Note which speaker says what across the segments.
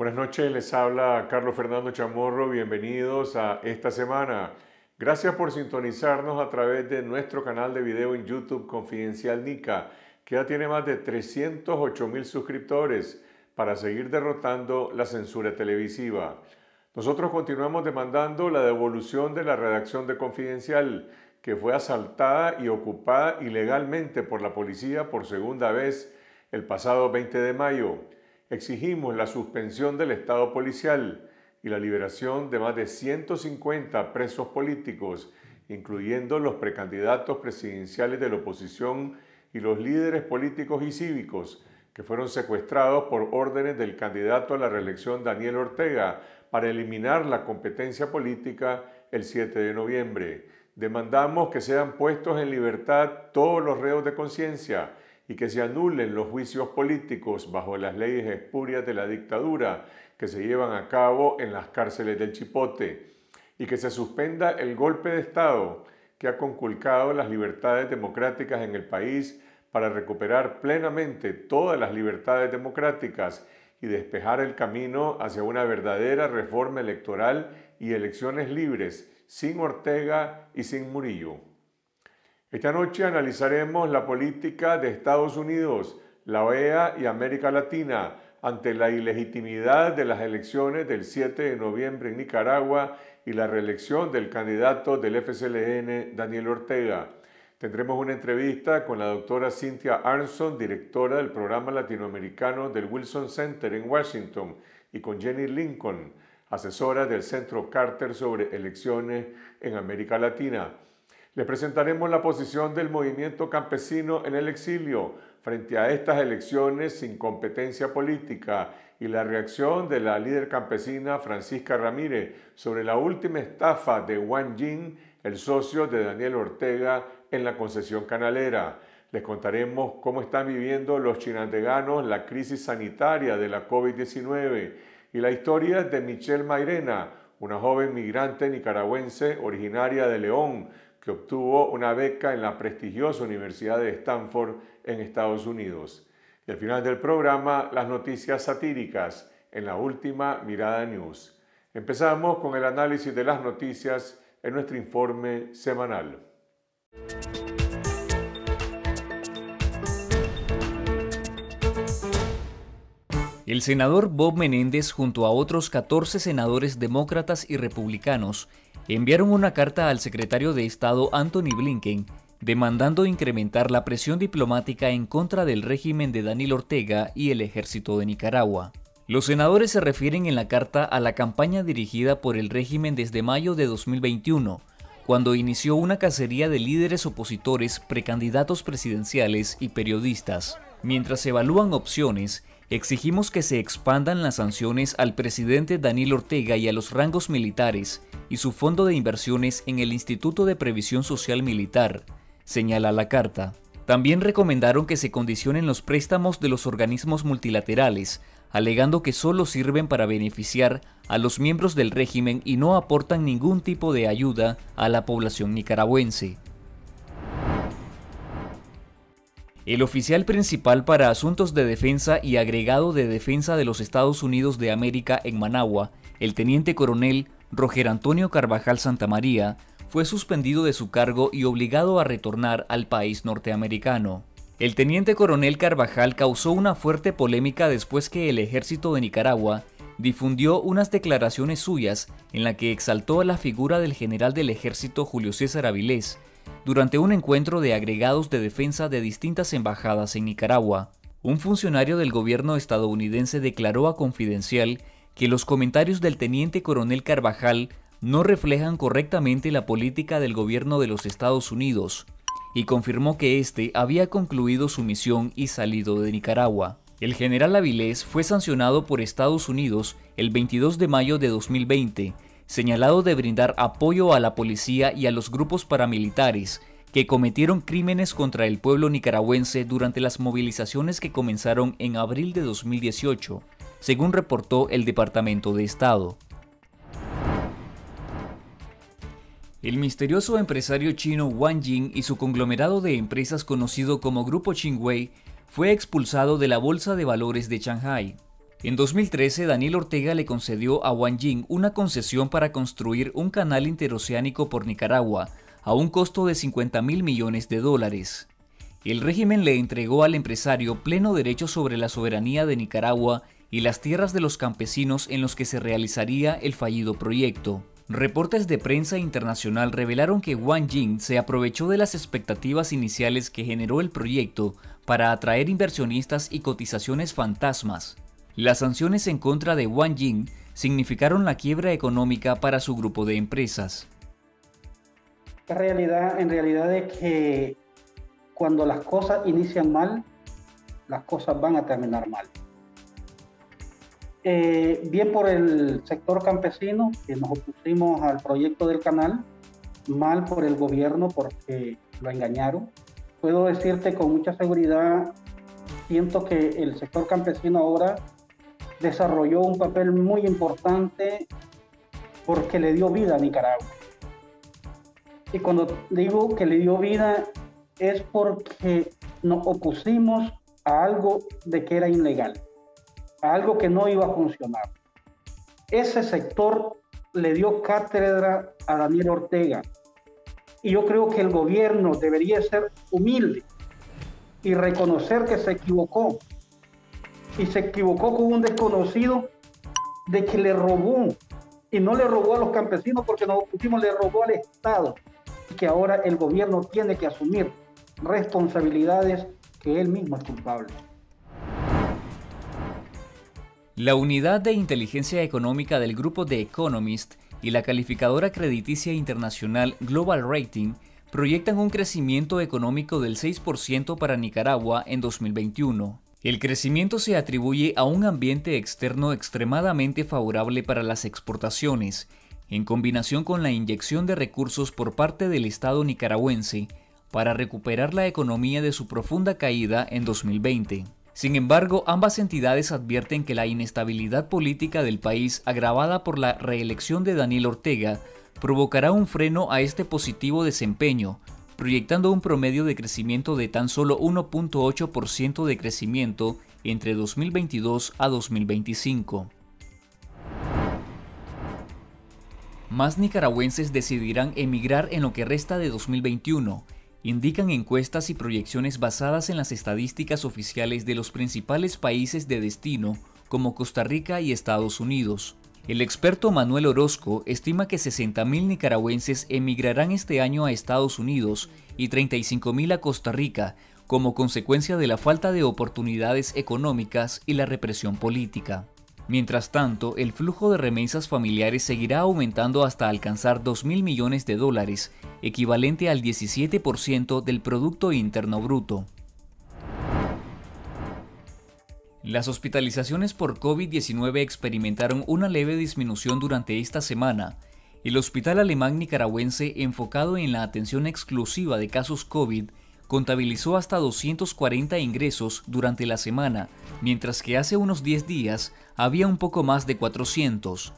Speaker 1: Buenas noches, les habla Carlos Fernando Chamorro, bienvenidos a esta semana. Gracias por sintonizarnos a través de nuestro canal de video en YouTube Confidencial Nica, que ya tiene más de 308 mil suscriptores para seguir derrotando la censura televisiva. Nosotros continuamos demandando la devolución de la redacción de Confidencial, que fue asaltada y ocupada ilegalmente por la policía por segunda vez el pasado 20 de mayo exigimos la suspensión del Estado policial y la liberación de más de 150 presos políticos, incluyendo los precandidatos presidenciales de la oposición y los líderes políticos y cívicos que fueron secuestrados por órdenes del candidato a la reelección Daniel Ortega para eliminar la competencia política el 7 de noviembre. Demandamos que sean puestos en libertad todos los reos de conciencia, y que se anulen los juicios políticos bajo las leyes espurias de la dictadura que se llevan a cabo en las cárceles del Chipote y que se suspenda el golpe de Estado que ha conculcado las libertades democráticas en el país para recuperar plenamente todas las libertades democráticas y despejar el camino hacia una verdadera reforma electoral y elecciones libres, sin Ortega y sin Murillo. Esta noche analizaremos la política de Estados Unidos, la OEA y América Latina ante la ilegitimidad de las elecciones del 7 de noviembre en Nicaragua y la reelección del candidato del FSLN, Daniel Ortega. Tendremos una entrevista con la doctora Cynthia Arnson, directora del programa latinoamericano del Wilson Center en Washington, y con Jenny Lincoln, asesora del Centro Carter sobre elecciones en América Latina. Les presentaremos la posición del movimiento campesino en el exilio frente a estas elecciones sin competencia política y la reacción de la líder campesina Francisca Ramírez sobre la última estafa de Wang Jin, el socio de Daniel Ortega, en la concesión canalera. Les contaremos cómo están viviendo los chinandeganos la crisis sanitaria de la COVID-19 y la historia de Michelle Mairena, una joven migrante nicaragüense originaria de León, que obtuvo una beca en la prestigiosa Universidad de Stanford en Estados Unidos. Y al final del programa, las noticias satíricas en la última Mirada News. Empezamos con el análisis de las noticias en nuestro informe semanal.
Speaker 2: El senador Bob Menéndez junto a otros 14 senadores demócratas y republicanos enviaron una carta al secretario de Estado Anthony Blinken demandando incrementar la presión diplomática en contra del régimen de Daniel Ortega y el ejército de Nicaragua. Los senadores se refieren en la carta a la campaña dirigida por el régimen desde mayo de 2021, cuando inició una cacería de líderes opositores, precandidatos presidenciales y periodistas, mientras se evalúan opciones Exigimos que se expandan las sanciones al presidente Daniel Ortega y a los rangos militares y su fondo de inversiones en el Instituto de Previsión Social Militar, señala la carta. También recomendaron que se condicionen los préstamos de los organismos multilaterales, alegando que solo sirven para beneficiar a los miembros del régimen y no aportan ningún tipo de ayuda a la población nicaragüense. El oficial principal para asuntos de defensa y agregado de defensa de los Estados Unidos de América en Managua, el teniente coronel Roger Antonio Carvajal Santamaría, fue suspendido de su cargo y obligado a retornar al país norteamericano. El teniente coronel Carvajal causó una fuerte polémica después que el ejército de Nicaragua difundió unas declaraciones suyas en la que exaltó a la figura del general del ejército Julio César Avilés durante un encuentro de agregados de defensa de distintas embajadas en Nicaragua. Un funcionario del gobierno estadounidense declaró a Confidencial que los comentarios del teniente coronel Carvajal no reflejan correctamente la política del gobierno de los Estados Unidos, y confirmó que éste había concluido su misión y salido de Nicaragua. El general Avilés fue sancionado por Estados Unidos el 22 de mayo de 2020 señalado de brindar apoyo a la policía y a los grupos paramilitares que cometieron crímenes contra el pueblo nicaragüense durante las movilizaciones que comenzaron en abril de 2018, según reportó el Departamento de Estado. El misterioso empresario chino Wang Jing y su conglomerado de empresas conocido como Grupo Chingwei fue expulsado de la Bolsa de Valores de Shanghai en 2013, Daniel Ortega le concedió a Wang Jing una concesión para construir un canal interoceánico por Nicaragua, a un costo de 50 mil millones de dólares. El régimen le entregó al empresario pleno derecho sobre la soberanía de Nicaragua y las tierras de los campesinos en los que se realizaría el fallido proyecto. Reportes de prensa internacional revelaron que Wang Jing se aprovechó de las expectativas iniciales que generó el proyecto para atraer inversionistas y cotizaciones fantasmas, las sanciones en contra de Wang Jing significaron la quiebra económica para su grupo de empresas.
Speaker 3: La realidad, en realidad es que cuando las cosas inician mal, las cosas van a terminar mal. Eh, bien por el sector campesino, que nos opusimos al proyecto del canal, mal por el gobierno porque lo engañaron. Puedo decirte con mucha seguridad, siento que el sector campesino ahora desarrolló un papel muy importante porque le dio vida a Nicaragua. Y cuando digo que le dio vida es porque nos opusimos a algo de que era ilegal, a algo que no iba a funcionar. Ese sector le dio cátedra a Daniel Ortega. Y yo creo que el gobierno debería ser humilde y reconocer que se equivocó y se equivocó con un desconocido de que le robó y no le robó a los campesinos porque nos opusimos, le robó al Estado y que ahora el gobierno tiene que asumir responsabilidades que él mismo es culpable.
Speaker 2: La unidad de inteligencia económica del grupo The Economist y la calificadora crediticia internacional Global Rating proyectan un crecimiento económico del 6% para Nicaragua en 2021. El crecimiento se atribuye a un ambiente externo extremadamente favorable para las exportaciones, en combinación con la inyección de recursos por parte del Estado nicaragüense para recuperar la economía de su profunda caída en 2020. Sin embargo, ambas entidades advierten que la inestabilidad política del país agravada por la reelección de Daniel Ortega provocará un freno a este positivo desempeño, proyectando un promedio de crecimiento de tan solo 1.8% de crecimiento entre 2022 a 2025. Más nicaragüenses decidirán emigrar en lo que resta de 2021, indican encuestas y proyecciones basadas en las estadísticas oficiales de los principales países de destino como Costa Rica y Estados Unidos. El experto Manuel Orozco estima que 60.000 nicaragüenses emigrarán este año a Estados Unidos y 35.000 a Costa Rica como consecuencia de la falta de oportunidades económicas y la represión política. Mientras tanto, el flujo de remesas familiares seguirá aumentando hasta alcanzar 2.000 millones de dólares, equivalente al 17% del Producto Interno Bruto. Las hospitalizaciones por COVID-19 experimentaron una leve disminución durante esta semana. El Hospital Alemán Nicaragüense, enfocado en la atención exclusiva de casos COVID, contabilizó hasta 240 ingresos durante la semana, mientras que hace unos 10 días había un poco más de 400.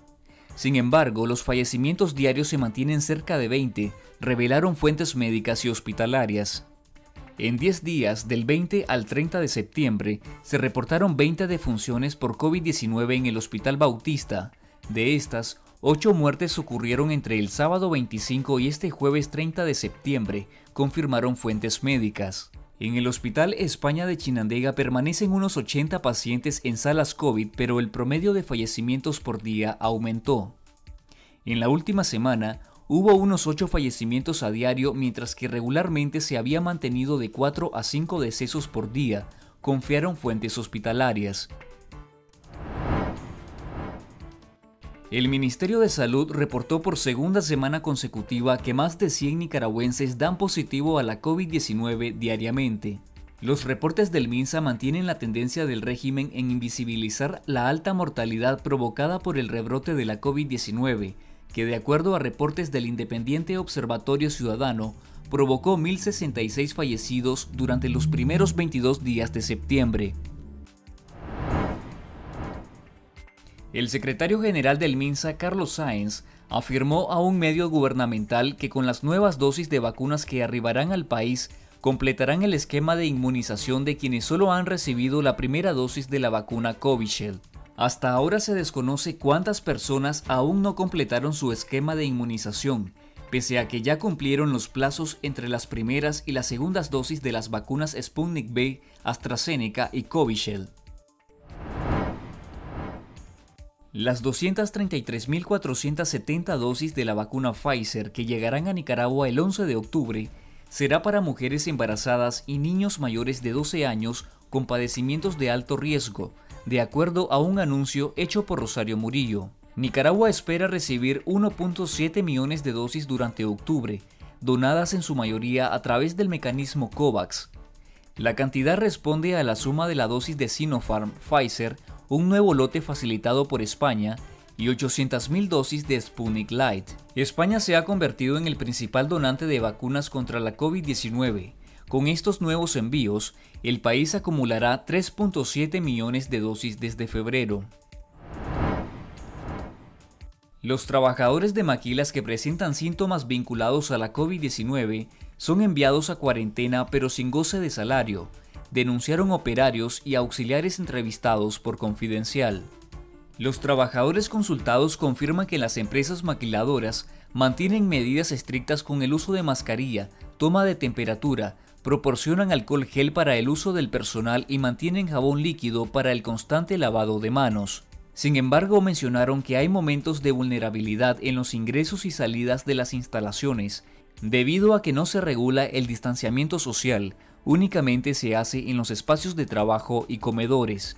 Speaker 2: Sin embargo, los fallecimientos diarios se mantienen cerca de 20, revelaron fuentes médicas y hospitalarias. En 10 días, del 20 al 30 de septiembre, se reportaron 20 defunciones por COVID-19 en el Hospital Bautista. De estas, 8 muertes ocurrieron entre el sábado 25 y este jueves 30 de septiembre, confirmaron fuentes médicas. En el Hospital España de Chinandega permanecen unos 80 pacientes en salas COVID, pero el promedio de fallecimientos por día aumentó. En la última semana, Hubo unos 8 fallecimientos a diario mientras que regularmente se había mantenido de 4 a 5 decesos por día, confiaron fuentes hospitalarias. El Ministerio de Salud reportó por segunda semana consecutiva que más de 100 nicaragüenses dan positivo a la COVID-19 diariamente. Los reportes del MINSA mantienen la tendencia del régimen en invisibilizar la alta mortalidad provocada por el rebrote de la COVID-19, que de acuerdo a reportes del Independiente Observatorio Ciudadano, provocó 1.066 fallecidos durante los primeros 22 días de septiembre. El secretario general del MINSA, Carlos Saenz, afirmó a un medio gubernamental que con las nuevas dosis de vacunas que arribarán al país, completarán el esquema de inmunización de quienes solo han recibido la primera dosis de la vacuna Covishield. Hasta ahora se desconoce cuántas personas aún no completaron su esquema de inmunización, pese a que ya cumplieron los plazos entre las primeras y las segundas dosis de las vacunas Sputnik V, AstraZeneca y Covishield. Las 233.470 dosis de la vacuna Pfizer que llegarán a Nicaragua el 11 de octubre será para mujeres embarazadas y niños mayores de 12 años con padecimientos de alto riesgo, de acuerdo a un anuncio hecho por Rosario Murillo. Nicaragua espera recibir 1.7 millones de dosis durante octubre, donadas en su mayoría a través del mecanismo COVAX. La cantidad responde a la suma de la dosis de Sinopharm, Pfizer, un nuevo lote facilitado por España, y 800.000 dosis de Sputnik Light. España se ha convertido en el principal donante de vacunas contra la COVID-19, con estos nuevos envíos, el país acumulará 3.7 millones de dosis desde febrero. Los trabajadores de maquilas que presentan síntomas vinculados a la COVID-19 son enviados a cuarentena pero sin goce de salario, denunciaron operarios y auxiliares entrevistados por Confidencial. Los trabajadores consultados confirman que las empresas maquiladoras mantienen medidas estrictas con el uso de mascarilla, toma de temperatura, proporcionan alcohol gel para el uso del personal y mantienen jabón líquido para el constante lavado de manos. Sin embargo, mencionaron que hay momentos de vulnerabilidad en los ingresos y salidas de las instalaciones, debido a que no se regula el distanciamiento social, únicamente se hace en los espacios de trabajo y comedores.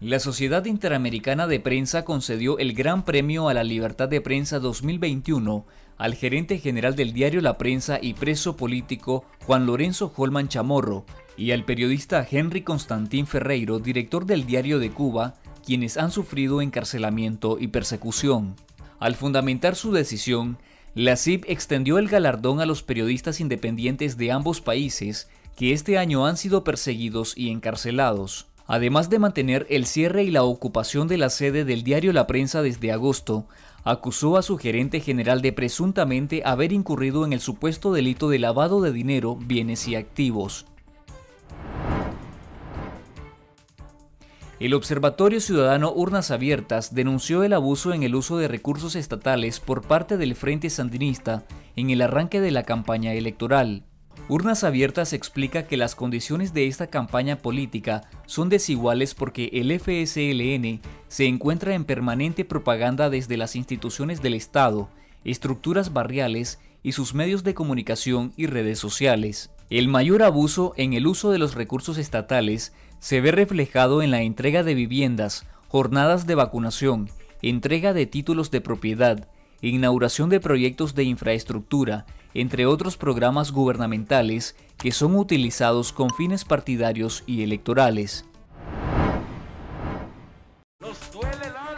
Speaker 2: La Sociedad Interamericana de Prensa concedió el Gran Premio a la Libertad de Prensa 2021 al gerente general del diario La Prensa y preso político Juan Lorenzo Holman Chamorro y al periodista Henry Constantín Ferreiro, director del diario de Cuba, quienes han sufrido encarcelamiento y persecución. Al fundamentar su decisión, la CIP extendió el galardón a los periodistas independientes de ambos países que este año han sido perseguidos y encarcelados. Además de mantener el cierre y la ocupación de la sede del diario La Prensa desde agosto, acusó a su gerente general de presuntamente haber incurrido en el supuesto delito de lavado de dinero, bienes y activos. El Observatorio Ciudadano Urnas Abiertas denunció el abuso en el uso de recursos estatales por parte del Frente Sandinista en el arranque de la campaña electoral. Urnas Abiertas explica que las condiciones de esta campaña política son desiguales porque el FSLN se encuentra en permanente propaganda desde las instituciones del Estado, estructuras barriales y sus medios de comunicación y redes sociales. El mayor abuso en el uso de los recursos estatales se ve reflejado en la entrega de viviendas, jornadas de vacunación, entrega de títulos de propiedad, inauguración de proyectos de infraestructura, entre otros programas gubernamentales que son utilizados con fines partidarios y electorales.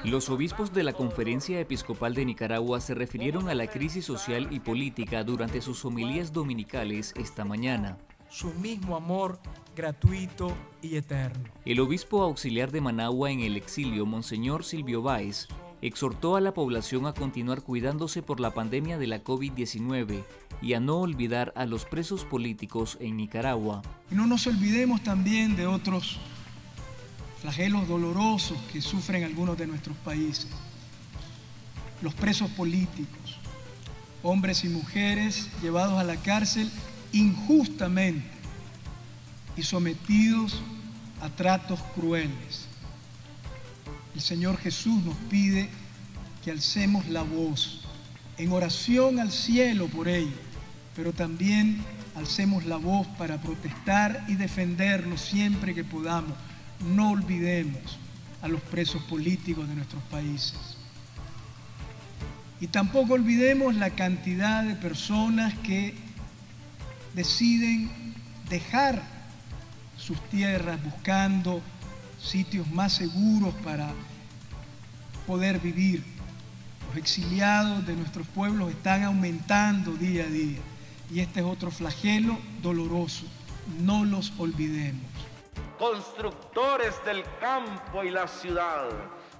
Speaker 2: Los obispos de la Conferencia Episcopal de Nicaragua se refirieron a la crisis social y política durante sus homilías dominicales esta mañana.
Speaker 4: Su mismo amor gratuito y eterno.
Speaker 2: El obispo auxiliar de Managua en el exilio, Monseñor Silvio Báez, exhortó a la población a continuar cuidándose por la pandemia de la COVID-19 y a no olvidar a los presos políticos en Nicaragua.
Speaker 4: No nos olvidemos también de otros flagelos dolorosos que sufren algunos de nuestros países. Los presos políticos, hombres y mujeres llevados a la cárcel injustamente y sometidos a tratos crueles el Señor Jesús nos pide que alcemos la voz en oración al cielo por ello, pero también alcemos la voz para protestar y defendernos siempre que podamos. No olvidemos a los presos políticos de nuestros países. Y tampoco olvidemos la cantidad de personas que deciden dejar sus tierras buscando sitios más seguros para poder vivir. Los exiliados de nuestros pueblos están aumentando día a día. Y este es otro flagelo doloroso. No los olvidemos.
Speaker 5: Constructores del campo y la ciudad.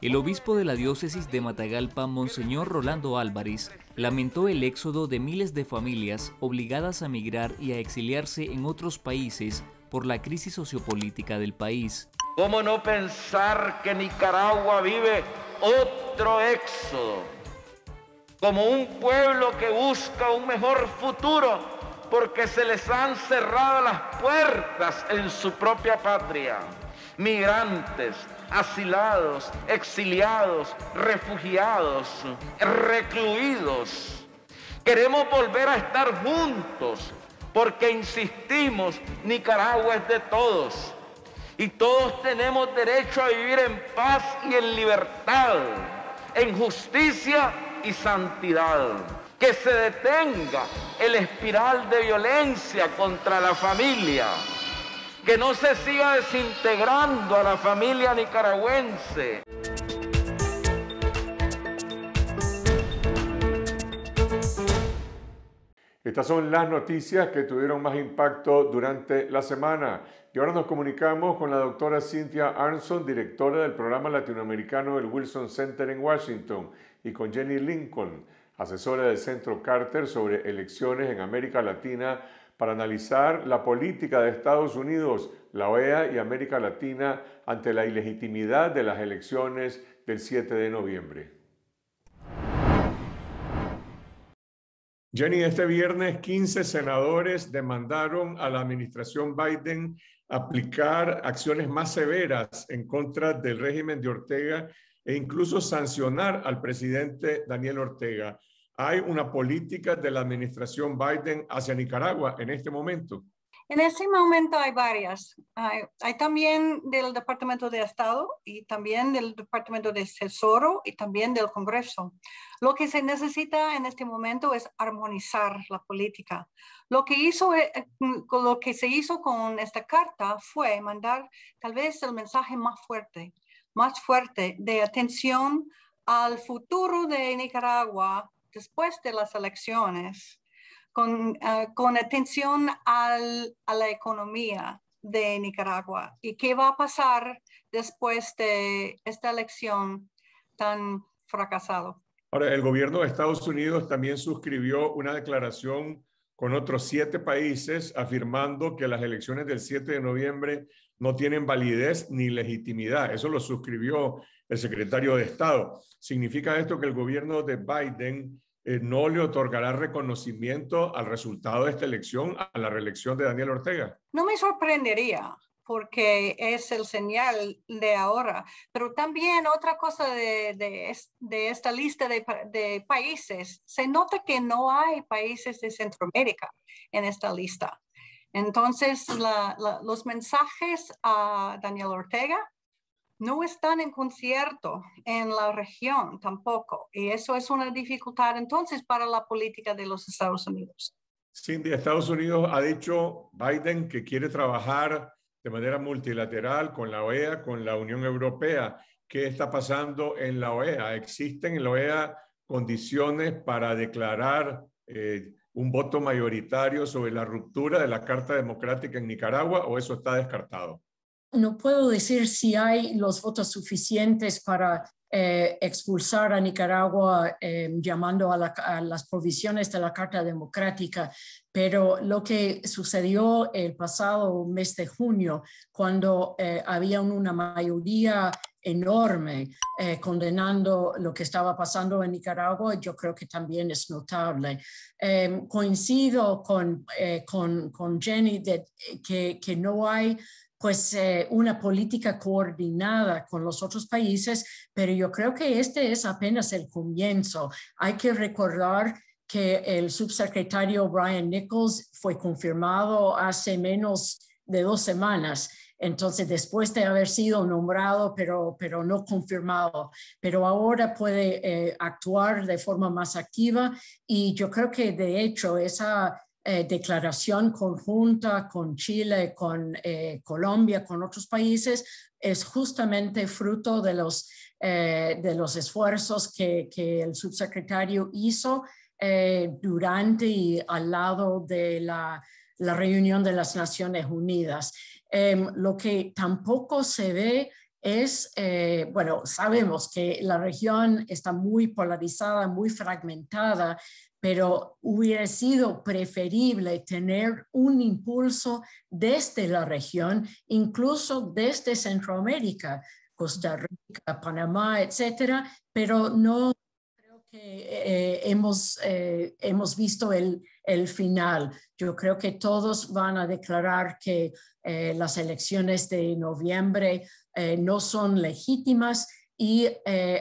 Speaker 2: El obispo de la diócesis de Matagalpa, Monseñor Rolando Álvarez, lamentó el éxodo de miles de familias obligadas a migrar y a exiliarse en otros países por la crisis sociopolítica del país.
Speaker 5: ¿Cómo no pensar que Nicaragua vive otro éxodo, como un pueblo que busca un mejor futuro porque se les han cerrado las puertas en su propia patria. Migrantes, asilados, exiliados, refugiados, recluidos. Queremos volver a estar juntos porque insistimos, Nicaragua es de todos y todos tenemos derecho a vivir en paz y en libertad, en justicia y santidad. Que se detenga el espiral de violencia contra la familia. Que no se siga desintegrando a la familia
Speaker 1: nicaragüense. Estas son las noticias que tuvieron más impacto durante la semana. Y ahora nos comunicamos con la doctora Cynthia Arnson, directora del programa latinoamericano del Wilson Center en Washington, y con Jenny Lincoln, asesora del Centro Carter sobre elecciones en América Latina, para analizar la política de Estados Unidos, la OEA y América Latina ante la ilegitimidad de las elecciones del 7 de noviembre. Jenny, este viernes 15 senadores demandaron a la administración Biden aplicar acciones más severas en contra del régimen de Ortega e incluso sancionar al presidente Daniel Ortega. ¿Hay una política de la administración Biden hacia Nicaragua en este momento?
Speaker 6: En ese momento hay varias. Hay, también del Departamento de Estado y también del Departamento de Tesoro y también del Congreso. Lo que se necesita en este momento es armonizar la política. Lo que, hizo, eh, lo que se hizo con esta carta fue mandar tal vez el mensaje más fuerte, más fuerte de atención al futuro de Nicaragua después de las elecciones Ah, con, atención a la economía de Nicaragua y qué va a pasar después de esta elección tan fracasado.
Speaker 1: Ahora, el gobierno de Estados Unidos también suscribió una declaración con otros siete países afirmando que las elecciones del 7 de noviembre no tienen validez ni legitimidad. Eso lo suscribió el secretario de Estado. ¿Significa esto que el gobierno de Biden eh, no le otorgará reconocimiento al resultado de esta elección, a la reelección de Daniel Ortega?
Speaker 6: No me sorprendería porque es el señal de ahora. Pero también otra cosa de, esta lista de, países, se nota que no hay países de Centroamérica en esta lista. Entonces, los mensajes a Daniel Ortega no están en concierto en la región tampoco. Y eso es una dificultad entonces para la política de los Estados Unidos.
Speaker 1: Cindy, Estados Unidos ha dicho Biden que quiere trabajar de manera multilateral con la OEA, con la Unión Europea. ¿Qué está pasando en la OEA? ¿Existen en la OEA condiciones para declarar eh, un voto mayoritario sobre la ruptura de la Carta Democrática en Nicaragua o eso está descartado?
Speaker 7: no puedo decir si hay los votos suficientes para eh, expulsar a Nicaragua em, llamando a, las provisiones de la Carta Democrática, pero lo que sucedió el pasado mes de junio, cuando eh, había una mayoría enorme eh, condenando lo que estaba pasando en Nicaragua, yo creo que también es notable. Em, coincido con, con, con, Jenny de, que, que no hay pues eh, una política coordinada con los otros países, pero yo creo que este es apenas el comienzo. Hay que recordar que el subsecretario Brian Nichols fue confirmado hace menos de dos semanas. Entonces, después de haber sido nombrado, pero, pero no confirmado, pero ahora puede eh, actuar de forma más activa y yo creo que de hecho esa, eh, declaración conjunta con Chile, con eh, Colombia, con otros países, es justamente fruto de los, eh, de los esfuerzos que, el subsecretario hizo durante y al lado de la, reunión de las Naciones Unidas. Em, lo que tampoco se ve es, bueno, sabemos que la región está muy polarizada, muy fragmentada, pero hubiera sido preferible tener un impulso desde la región, incluso desde Centroamérica, Costa Rica, Panamá, etcétera, pero no creo que eh, eh, hemos, eh, hemos visto el, final. Yo creo que todos van a declarar que las elecciones de noviembre no son legítimas y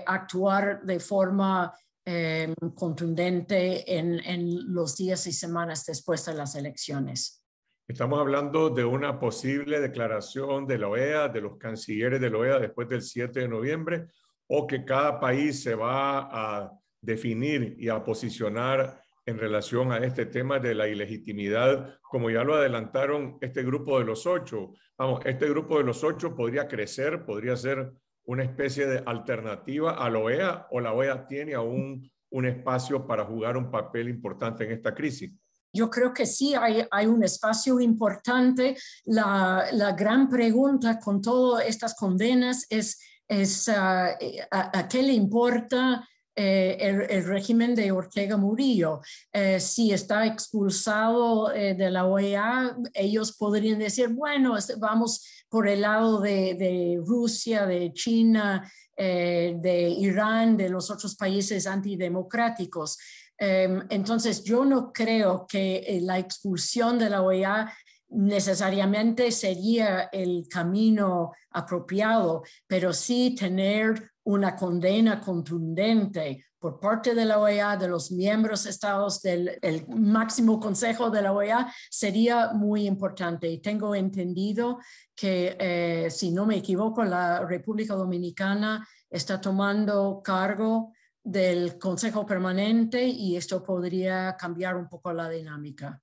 Speaker 7: actuar de forma Em, contundente en, en los días y semanas después de las elecciones.
Speaker 1: Estamos hablando de una posible declaración de la OEA, de los cancilleres de la OEA después del 7 de noviembre, o que cada país se va a definir y a posicionar en relación a este tema de la ilegitimidad, como ya lo adelantaron este grupo de los ocho. Vamos, este grupo de los ocho podría crecer, podría ser una especie de alternativa a la OEA o la OEA tiene aún un espacio para jugar un papel importante en esta crisis?
Speaker 7: Yo creo que sí, hay, hay un espacio importante. La, la, gran pregunta con todas estas condenas es, es ah, eh, ¿a, a, qué le importa eh, el, régimen de Ortega Murillo. Eh, si está expulsado eh, de la OEA, ellos podrían decir, bueno, vamos por el lado de, de Rusia, de China, de Irán, de los otros países antidemocráticos. Em, entonces, yo no creo que la expulsión de la OEA necesariamente sería el camino apropiado, pero sí tener una condena contundente por parte de la OEA, de los miembros estados del máximo consejo de la OEA, sería muy importante. Y tengo entendido que, eh, si no me equivoco, la República Dominicana está tomando cargo del Consejo Permanente y esto podría cambiar un poco la dinámica.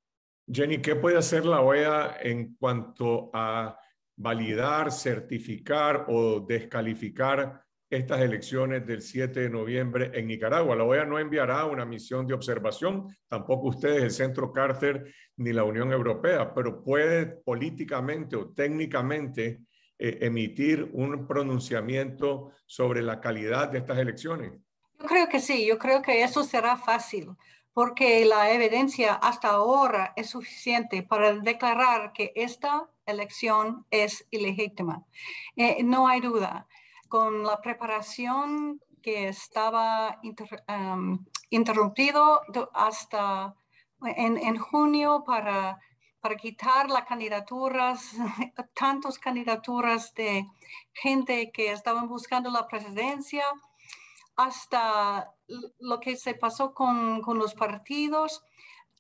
Speaker 1: Jenny, ¿qué puede hacer la OEA en cuanto a validar, certificar o descalificar estas elecciones del 7 de noviembre en Nicaragua. La OEA no enviará una misión de observación, tampoco ustedes, el Centro Carter ni la Unión Europea, pero puede políticamente o técnicamente eh, emitir un pronunciamiento sobre la calidad de estas elecciones.
Speaker 6: Yo creo que sí, yo creo que eso será fácil, porque la evidencia hasta ahora es suficiente para declarar que esta elección es ilegítima. Eh, no hay duda con la preparación que estaba em, interrumpido hasta en, en, junio para, para quitar las candidaturas, tantas candidaturas de gente que estaban buscando la presidencia, hasta lo que se pasó con, con los partidos.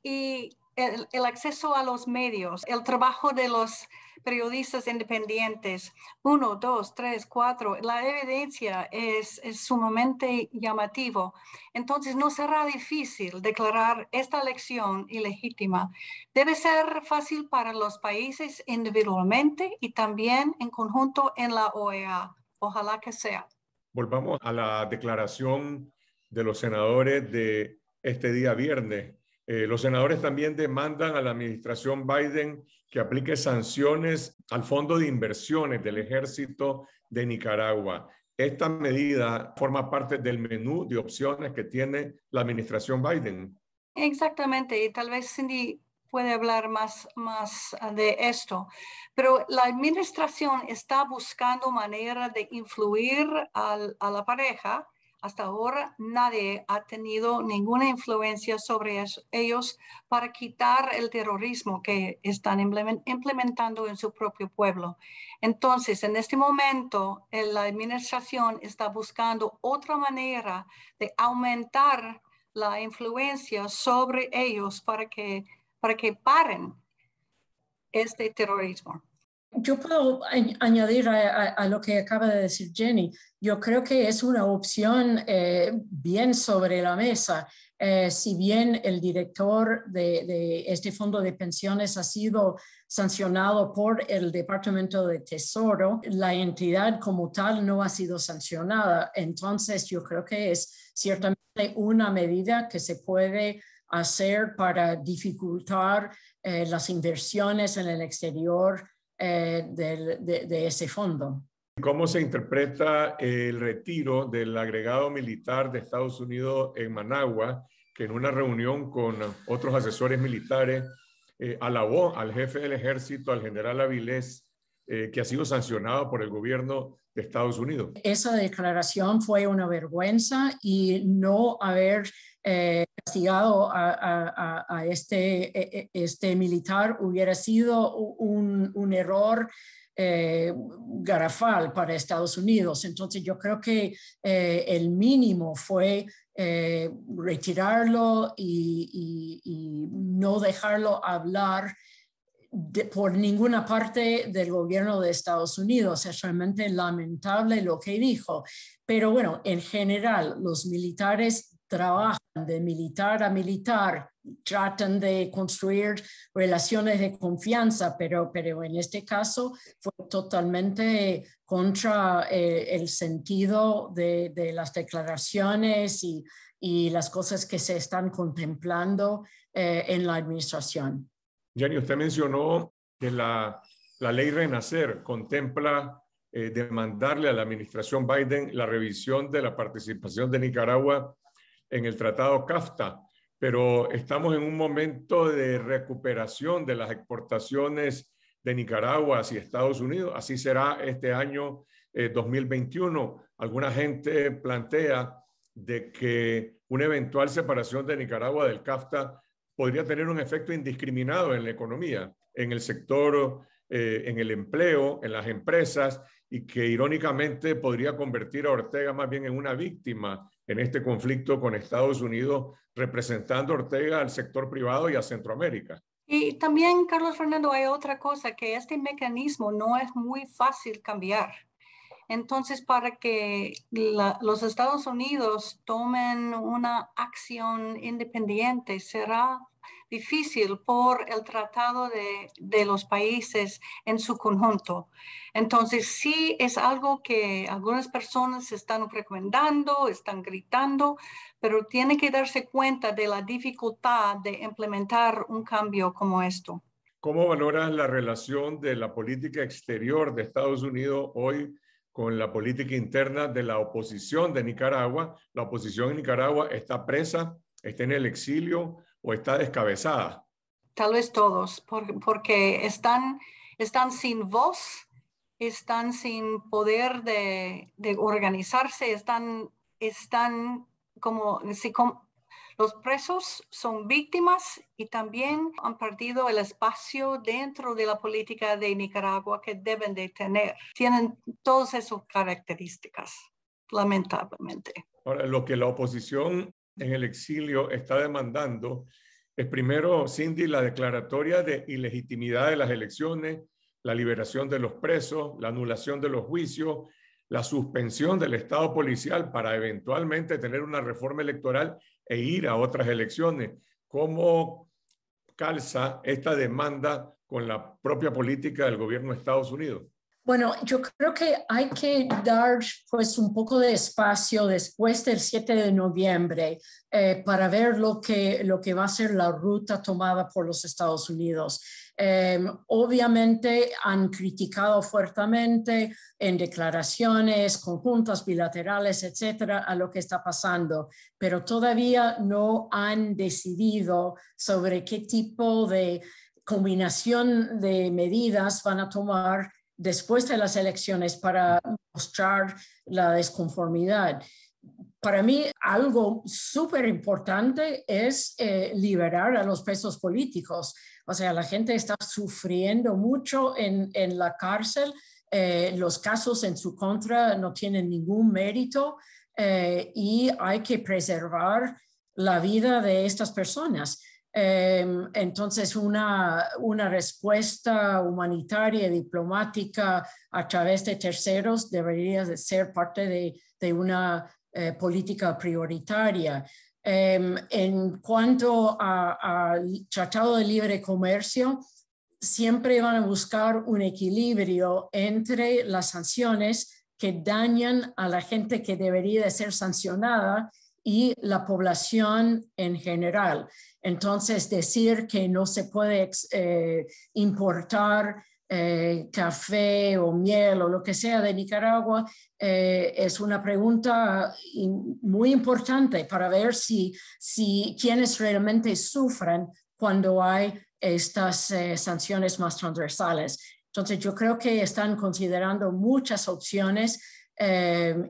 Speaker 6: Y el, acceso a los medios, el trabajo de los periodistas independientes, uno, dos, tres, cuatro, la evidencia es, es sumamente llamativo. Entonces, no será difícil declarar esta elección ilegítima. Debe ser fácil para los países individualmente y también en conjunto en la OEA. Ojalá que sea.
Speaker 1: Volvamos a la declaración de los senadores de este día viernes eh, los senadores también demandan a la administración Biden que aplique sanciones al Fondo de Inversiones del Ejército de Nicaragua. Esta medida forma parte del menú de opciones que tiene la administración Biden.
Speaker 6: Exactamente, y tal vez Cindy puede hablar más, más ah, de esto, pero la administración está buscando manera de influir a la pareja hasta ahora nadie ha tenido ninguna influencia sobre ellos para quitar el terrorismo que están implementando en su propio pueblo. Entonces, en este momento, eh, la administración está buscando otra manera de aumentar la influencia sobre ellos para que, para que paren este terrorismo.
Speaker 7: Yo puedo añadir a, lo que acaba de decir Jenny. Yo creo que es una opción eh, bien sobre la mesa. Eh, si bien el director de, este fondo de pensiones ha sido sancionado por el Departamento de Tesoro, la entidad como tal no ha sido sancionada. Entonces, yo creo que es ciertamente una medida que se puede hacer para dificultar eh, las inversiones en el exterior eh, de, ese fondo.
Speaker 1: ¿Cómo se interpreta el retiro del agregado militar de Estados Unidos en Managua, que en una reunión con otros asesores militares eh, alabó al jefe del ejército, al general Avilés, eh, que ha sido sancionado por el gobierno de Estados Unidos?
Speaker 7: Esa declaración fue una vergüenza y no haber a, este, e, e, este, militar hubiera sido un, error eh, garrafal para Estados Unidos. Entonces yo creo que eh, el mínimo fue eh, retirarlo y, no dejarlo hablar por ninguna parte del gobierno de Estados Unidos. Es realmente lamentable lo que dijo. Pero bueno, en general, los militares trabajan de militar a militar, tratan de construir relaciones de confianza, pero, pero en este caso fue totalmente contra eh, el sentido de, las declaraciones y, y, las cosas que se están contemplando eh, en la administración.
Speaker 1: Jenny, usted mencionó que la, ley Renacer contempla eh, demandarle a la administración Biden la revisión de la participación de Nicaragua en el Tratado CAFTA, pero estamos en un momento de recuperación de las exportaciones de Nicaragua hacia Estados Unidos. Así será este año 2021. Eh, Alguna gente plantea de que una eventual separación de Nicaragua del CAFTA podría tener un efecto indiscriminado en la economía, en el sector, eh, en el empleo, en las empresas, y que irónicamente podría convertir a Ortega más bien en una víctima en este conflicto con Estados Unidos, representando a Ortega al sector privado y a Centroamérica.
Speaker 6: Y también, Carlos Fernando, hay otra cosa, que este mecanismo no es muy fácil cambiar. Entonces, para que los Estados Unidos tomen una acción independiente, será difícil por el tratado de, de los países en su conjunto. Entonces, sí es algo que algunas personas están recomendando, están gritando, pero tiene que darse cuenta de la dificultad de implementar un cambio como esto.
Speaker 1: ¿Cómo valoras la relación de la política exterior de Estados Unidos hoy con la política interna de la oposición de Nicaragua? La oposición en Nicaragua está presa, está en el exilio, o está descabezada?
Speaker 6: Tal vez todos, porque están, están sin voz, están sin poder de, organizarse, están, están como, si, como, los presos son víctimas y también han perdido el espacio dentro de la política de Nicaragua que deben de tener. Tienen todas esas características, lamentablemente.
Speaker 1: Ahora, lo que la oposición en el exilio está demandando es primero, Cindy, la declaratoria de ilegitimidad de las elecciones, la liberación de los presos, la anulación de los juicios, la suspensión del Estado policial para eventualmente tener una reforma electoral e ir a otras elecciones. ¿Cómo calza esta demanda con la propia política del gobierno de Estados Unidos?
Speaker 7: Bueno, yo creo que hay que dar pues un poco de espacio después del 7 de noviembre eh, para ver lo que, lo que va a ser la ruta tomada por los Estados Unidos. Eh, obviamente han criticado fuertemente en declaraciones conjuntas, bilaterales, etcétera, a lo que está pasando, pero todavía no han decidido sobre qué tipo de combinación de medidas van a tomar después de las elecciones para mostrar la desconformidad. Para mí, algo súper importante es eh, liberar a los presos políticos. O sea, la gente está sufriendo mucho en, la cárcel, eh, los casos en su contra no tienen ningún mérito eh, y hay que preservar la vida de estas personas. Em, entonces, una, respuesta humanitaria y diplomática a través de terceros debería de ser parte de, una eh, política prioritaria. Em, en cuanto al Tratado de Libre Comercio, siempre van a buscar un equilibrio entre las sanciones que dañan a la gente que debería de ser sancionada y la población en general. Entonces, decir que no se puede eh, importar eh, café o miel o lo que sea de Nicaragua eh, es una pregunta muy importante para ver si, si quienes realmente sufren cuando hay estas sanciones más transversales. Entonces, yo creo que están considerando muchas opciones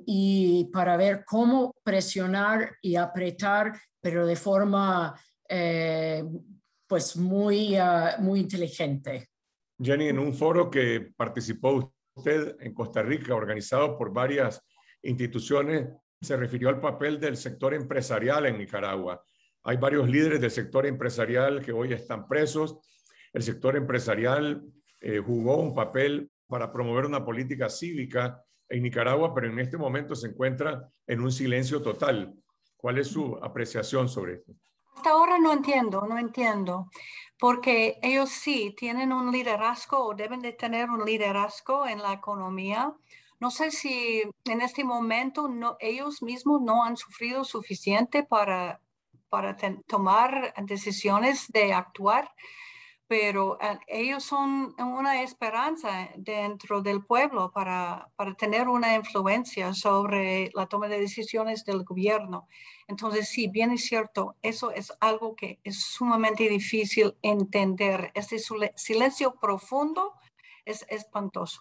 Speaker 7: y para ver cómo presionar y apretar, pero de forma eh, pues muy, ah, muy inteligente.
Speaker 1: Jenny, en un foro que participó usted en Costa Rica, organizado por varias instituciones, se refirió al papel del sector empresarial en Nicaragua. Hay varios líderes del sector empresarial que hoy están presos. El sector empresarial eh, jugó un papel para promover una política cívica en Nicaragua, pero en este momento se encuentra en un silencio total. ¿Cuál es su apreciación sobre esto?
Speaker 6: Hasta ahora no entiendo, no entiendo, porque ellos sí tienen un liderazgo o deben de tener un liderazgo en la economía. No sé si en este momento no, ellos mismos no han sufrido suficiente para, para tomar decisiones de actuar pero eh, ellos son una esperanza dentro del pueblo para, para, tener una influencia sobre la toma de decisiones del gobierno. Entonces, sí, bien es cierto, eso es algo que es sumamente difícil entender. Este silencio profundo es espantoso.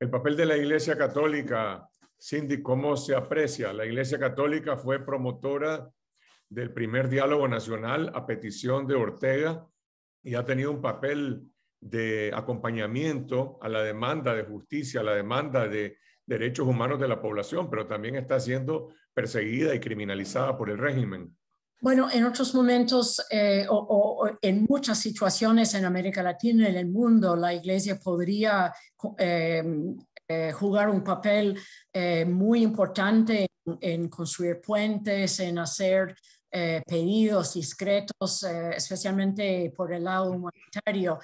Speaker 1: El papel de la Iglesia Católica, Cindy, ¿cómo se aprecia? La Iglesia Católica fue promotora del primer diálogo nacional a petición de Ortega y ha tenido un papel de acompañamiento a la demanda de justicia, a la demanda de derechos humanos de la población, pero también está siendo perseguida y criminalizada por el régimen.
Speaker 7: Bueno, en otros momentos eh, o, en muchas situaciones en América Latina, en el mundo, la Iglesia podría eh, eh, jugar un papel muy importante en, construir puentes, en hacer eh, pedidos discretos, eh, especialmente por el lado humanitario.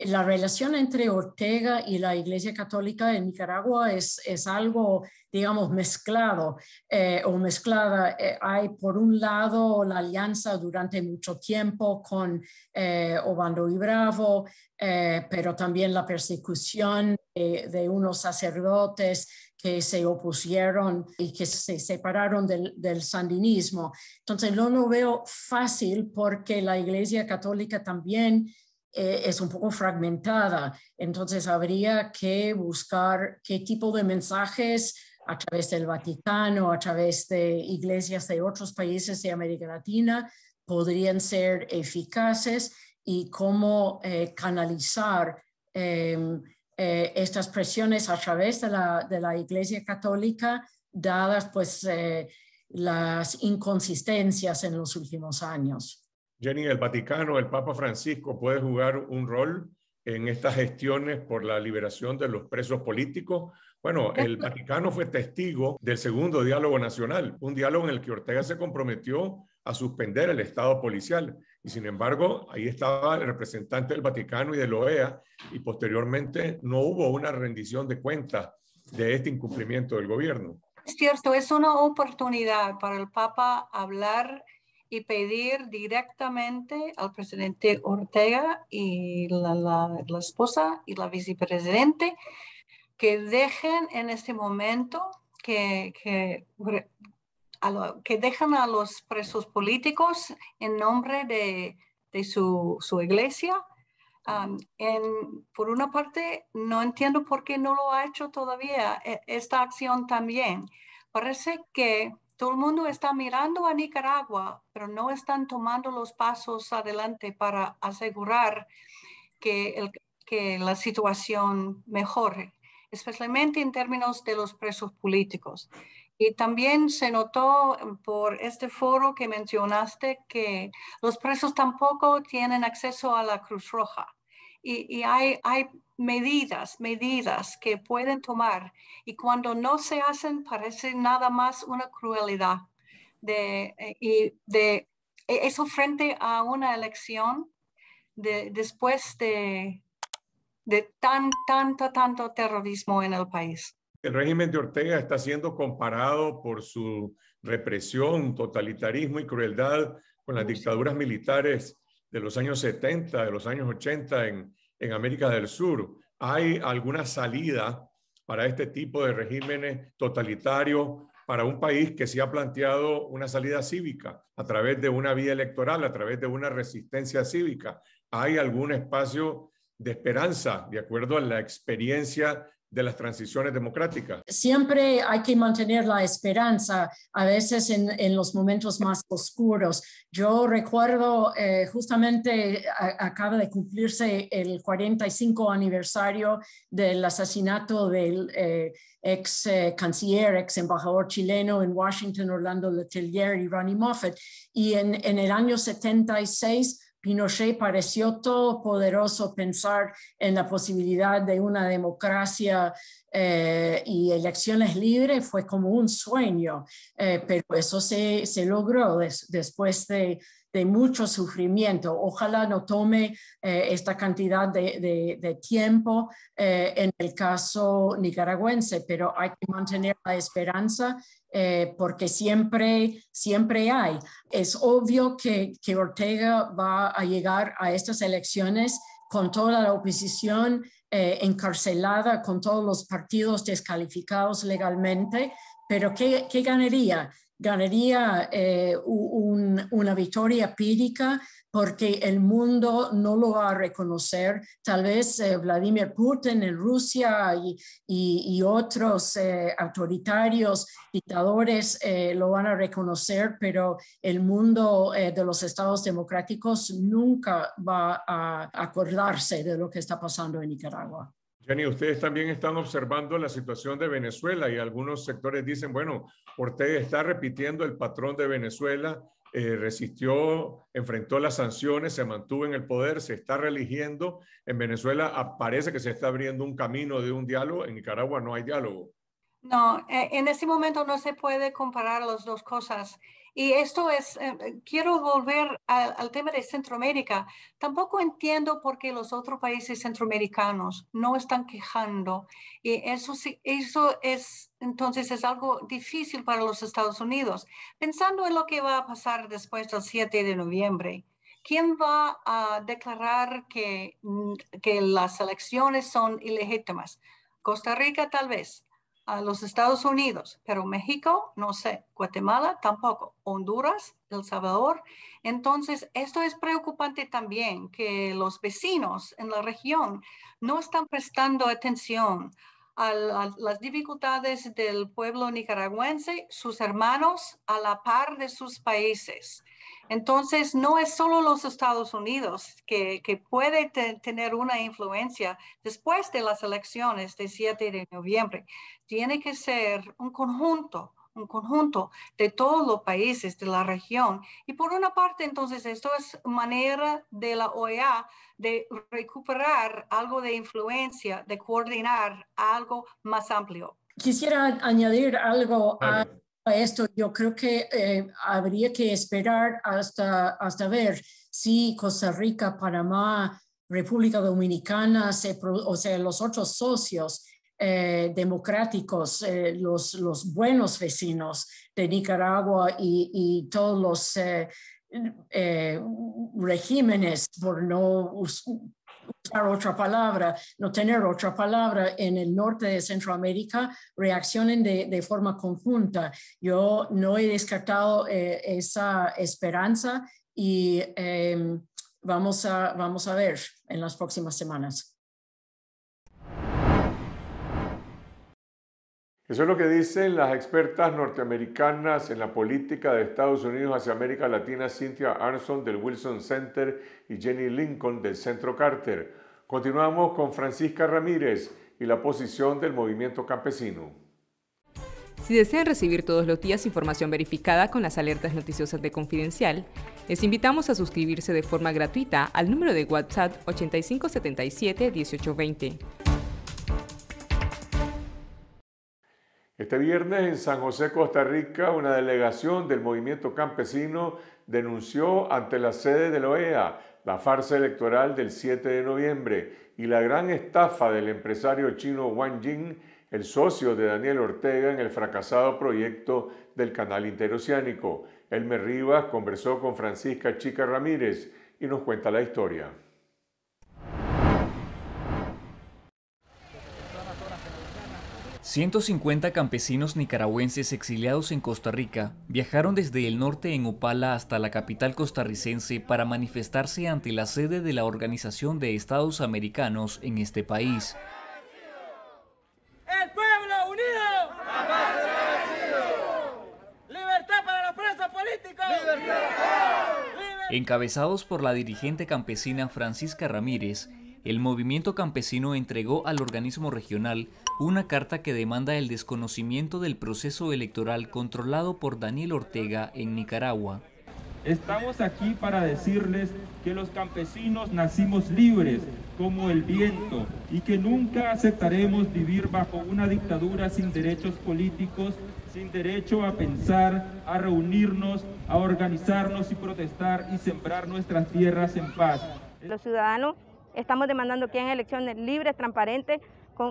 Speaker 7: La relación entre Ortega y la Iglesia Católica en Nicaragua es, algo, digamos, mezclado eh, o mezclada. hay, por un lado, la alianza durante mucho tiempo con Obando y Bravo, pero también la persecución de unos sacerdotes que se opusieron y que se separaron del, sandinismo. Entonces, no lo veo fácil porque la Iglesia Católica también eh, es un poco fragmentada. Entonces, habría que buscar qué tipo de mensajes a través del Vaticano, a través de iglesias de otros países de América Latina, podrían ser eficaces y cómo eh, canalizar em, eh, estas presiones a través de la, Iglesia Católica, dadas pues eh, las inconsistencias en los últimos años.
Speaker 1: Jenny, el Vaticano, el Papa Francisco puede jugar un rol en estas gestiones por la liberación de los presos políticos. Bueno, el Vaticano fue testigo del segundo diálogo nacional, un diálogo en el que Ortega se comprometió a suspender el Estado policial. Y sin embargo, ahí estaba el representante del Vaticano y de la OEA y posteriormente no hubo una rendición de cuentas de este incumplimiento del gobierno. Es
Speaker 6: cierto, es una oportunidad para el Papa hablar y pedir directamente al presidente Ortega y la, la, esposa y la vicepresidente que dejen en este momento que, que que dejan a los presos políticos en nombre de, su, iglesia. por una parte, no entiendo por qué no lo ha hecho todavía e, esta acción también. Parece que todo el mundo está mirando a Nicaragua, pero no están tomando los pasos adelante para asegurar que la situación mejore, especialmente en términos de los presos políticos. Y también se notó em, por este foro que mencionaste que los presos tampoco tienen acceso a la Cruz Roja. Y, hay, hay medidas, medidas que pueden tomar. Y cuando no se hacen, parece nada más una crueldad. De, eh, y de e, eso frente a una elección de, después de, de tan, tanto, tanto terrorismo en el país.
Speaker 1: El régimen de Ortega está siendo comparado por su represión, totalitarismo y crueldad con las dictaduras militares de los años 70, de los años 80 en, América del Sur. ¿Hay alguna salida para este tipo de regímenes totalitarios para un país que se ha planteado una salida cívica a través de una vía electoral, a través de una resistencia cívica. ¿Hay algún espacio de esperanza de acuerdo a la experiencia de las transiciones democráticas.
Speaker 7: Siempre hay que mantener la esperanza, a veces en, los momentos más oscuros. Yo recuerdo, eh, justamente acaba de cumplirse el 45 aniversario del asesinato del eh, ex eh, canciller, ex embajador chileno en Washington, Orlando Letelier y Ronnie Moffat. Y en, en el año 76 Pinochet pareció todopoderoso pensar en la posibilidad de una democracia eh, y elecciones libres, fue como un sueño, eh, pero eso se, logró después de de mucho sufrimiento. Ojalá no tome eh, esta cantidad de, tiempo eh, en el caso nicaragüense, pero hay que mantener la esperanza eh, porque siempre, siempre hay. Es obvio que, Ortega va a llegar a estas elecciones con toda la oposición encarcelada, con todos los partidos descalificados legalmente, pero ¿qué, qué ganaría? ganaría eh, una victoria pírica porque el mundo no lo va a reconocer. Tal vez eh, Vladimir Putin en Rusia y, otros eh, autoritarios, dictadores lo van a reconocer, pero el mundo de los estados democráticos nunca va a acordarse de lo que está pasando en Nicaragua.
Speaker 1: Jenny, ustedes también están observando la situación de Venezuela y algunos sectores dicen, bueno, Ortega está repitiendo el patrón de Venezuela, eh, resistió, enfrentó las sanciones, se mantuvo en el poder, se está reeligiendo. En Venezuela parece que se está abriendo un camino de un diálogo, en Nicaragua no hay diálogo.
Speaker 6: No, eh, en ese momento no se puede comparar las dos cosas. Y esto es, em, eh, quiero volver al tema de Centroamérica. Tampoco entiendo por qué los otros países centroamericanos no están quejando. Y eso, sí, eso es, entonces, es algo difícil para los Estados Unidos. Pensando en lo que va a pasar después del 7 de noviembre, ¿quién va a declarar que, mm, que las elecciones son ilegítimas? Costa Rica, tal vez a los Estados Unidos, pero México, no sé, Guatemala tampoco, Honduras, El Salvador. Entonces, esto es preocupante también, que los vecinos en la región no están prestando atención a las dificultades del pueblo nicaragüense, sus hermanos, a la par de sus países. Entonces, no es solo los Estados Unidos que, puede tener una influencia después de las elecciones de 7 de noviembre. Tiene que ser un conjunto, un conjunto de todos los países de la región. Y por una parte, entonces, esto es manera de la OEA de recuperar algo de influencia, de coordinar algo más amplio.
Speaker 7: Quisiera añadir algo a, esto. Yo creo que eh, habría que esperar hasta, hasta ver si Costa Rica, Panamá, República Dominicana, o sea, los otros socios eh, democráticos, eh, los, los, buenos vecinos de Nicaragua y, todos los eh, regímenes, por no usar otra palabra, no tener otra palabra, en el norte de Centroamérica reaccionen de, de forma conjunta. Yo no he descartado esa esperanza y vamos, a, vamos a ver en las próximas semanas.
Speaker 1: Eso es lo que dicen las expertas norteamericanas en la política de Estados Unidos hacia América Latina, Cynthia Arnson del Wilson Center y Jenny Lincoln del Centro Carter. Continuamos con Francisca Ramírez y la posición del movimiento campesino.
Speaker 8: Si desean recibir todos los días información verificada con las alertas noticiosas de Confidencial, les invitamos a suscribirse de forma gratuita al número de WhatsApp 8577 1820
Speaker 1: Este viernes en San José, Costa Rica, una delegación del movimiento campesino denunció ante la sede de la OEA la farsa electoral del 7 de noviembre y la gran estafa del empresario chino Wang Jing, el socio de Daniel Ortega en el fracasado proyecto del Canal Interoceánico. Elmer Rivas conversó con Francisca Chica Ramírez y nos cuenta la historia.
Speaker 2: 150 campesinos nicaragüenses exiliados en Costa Rica viajaron desde el norte en Upala hasta la capital costarricense para manifestarse ante la sede de la Organización de Estados Americanos en este país.
Speaker 9: ¡El pueblo unido!
Speaker 5: ¡Libertad para
Speaker 2: Encabezados por la dirigente campesina Francisca Ramírez, el movimiento campesino entregó al organismo regional una carta que demanda el desconocimiento del proceso electoral controlado por Daniel Ortega en Nicaragua.
Speaker 5: Estamos aquí para decirles que los campesinos nacimos libres como el viento y que nunca aceptaremos vivir bajo una dictadura sin derechos políticos, sin derecho a pensar, a reunirnos, a organizarnos y protestar y sembrar nuestras tierras en paz.
Speaker 9: Los ciudadanos estamos demandando que haya elecciones libres, transparentes,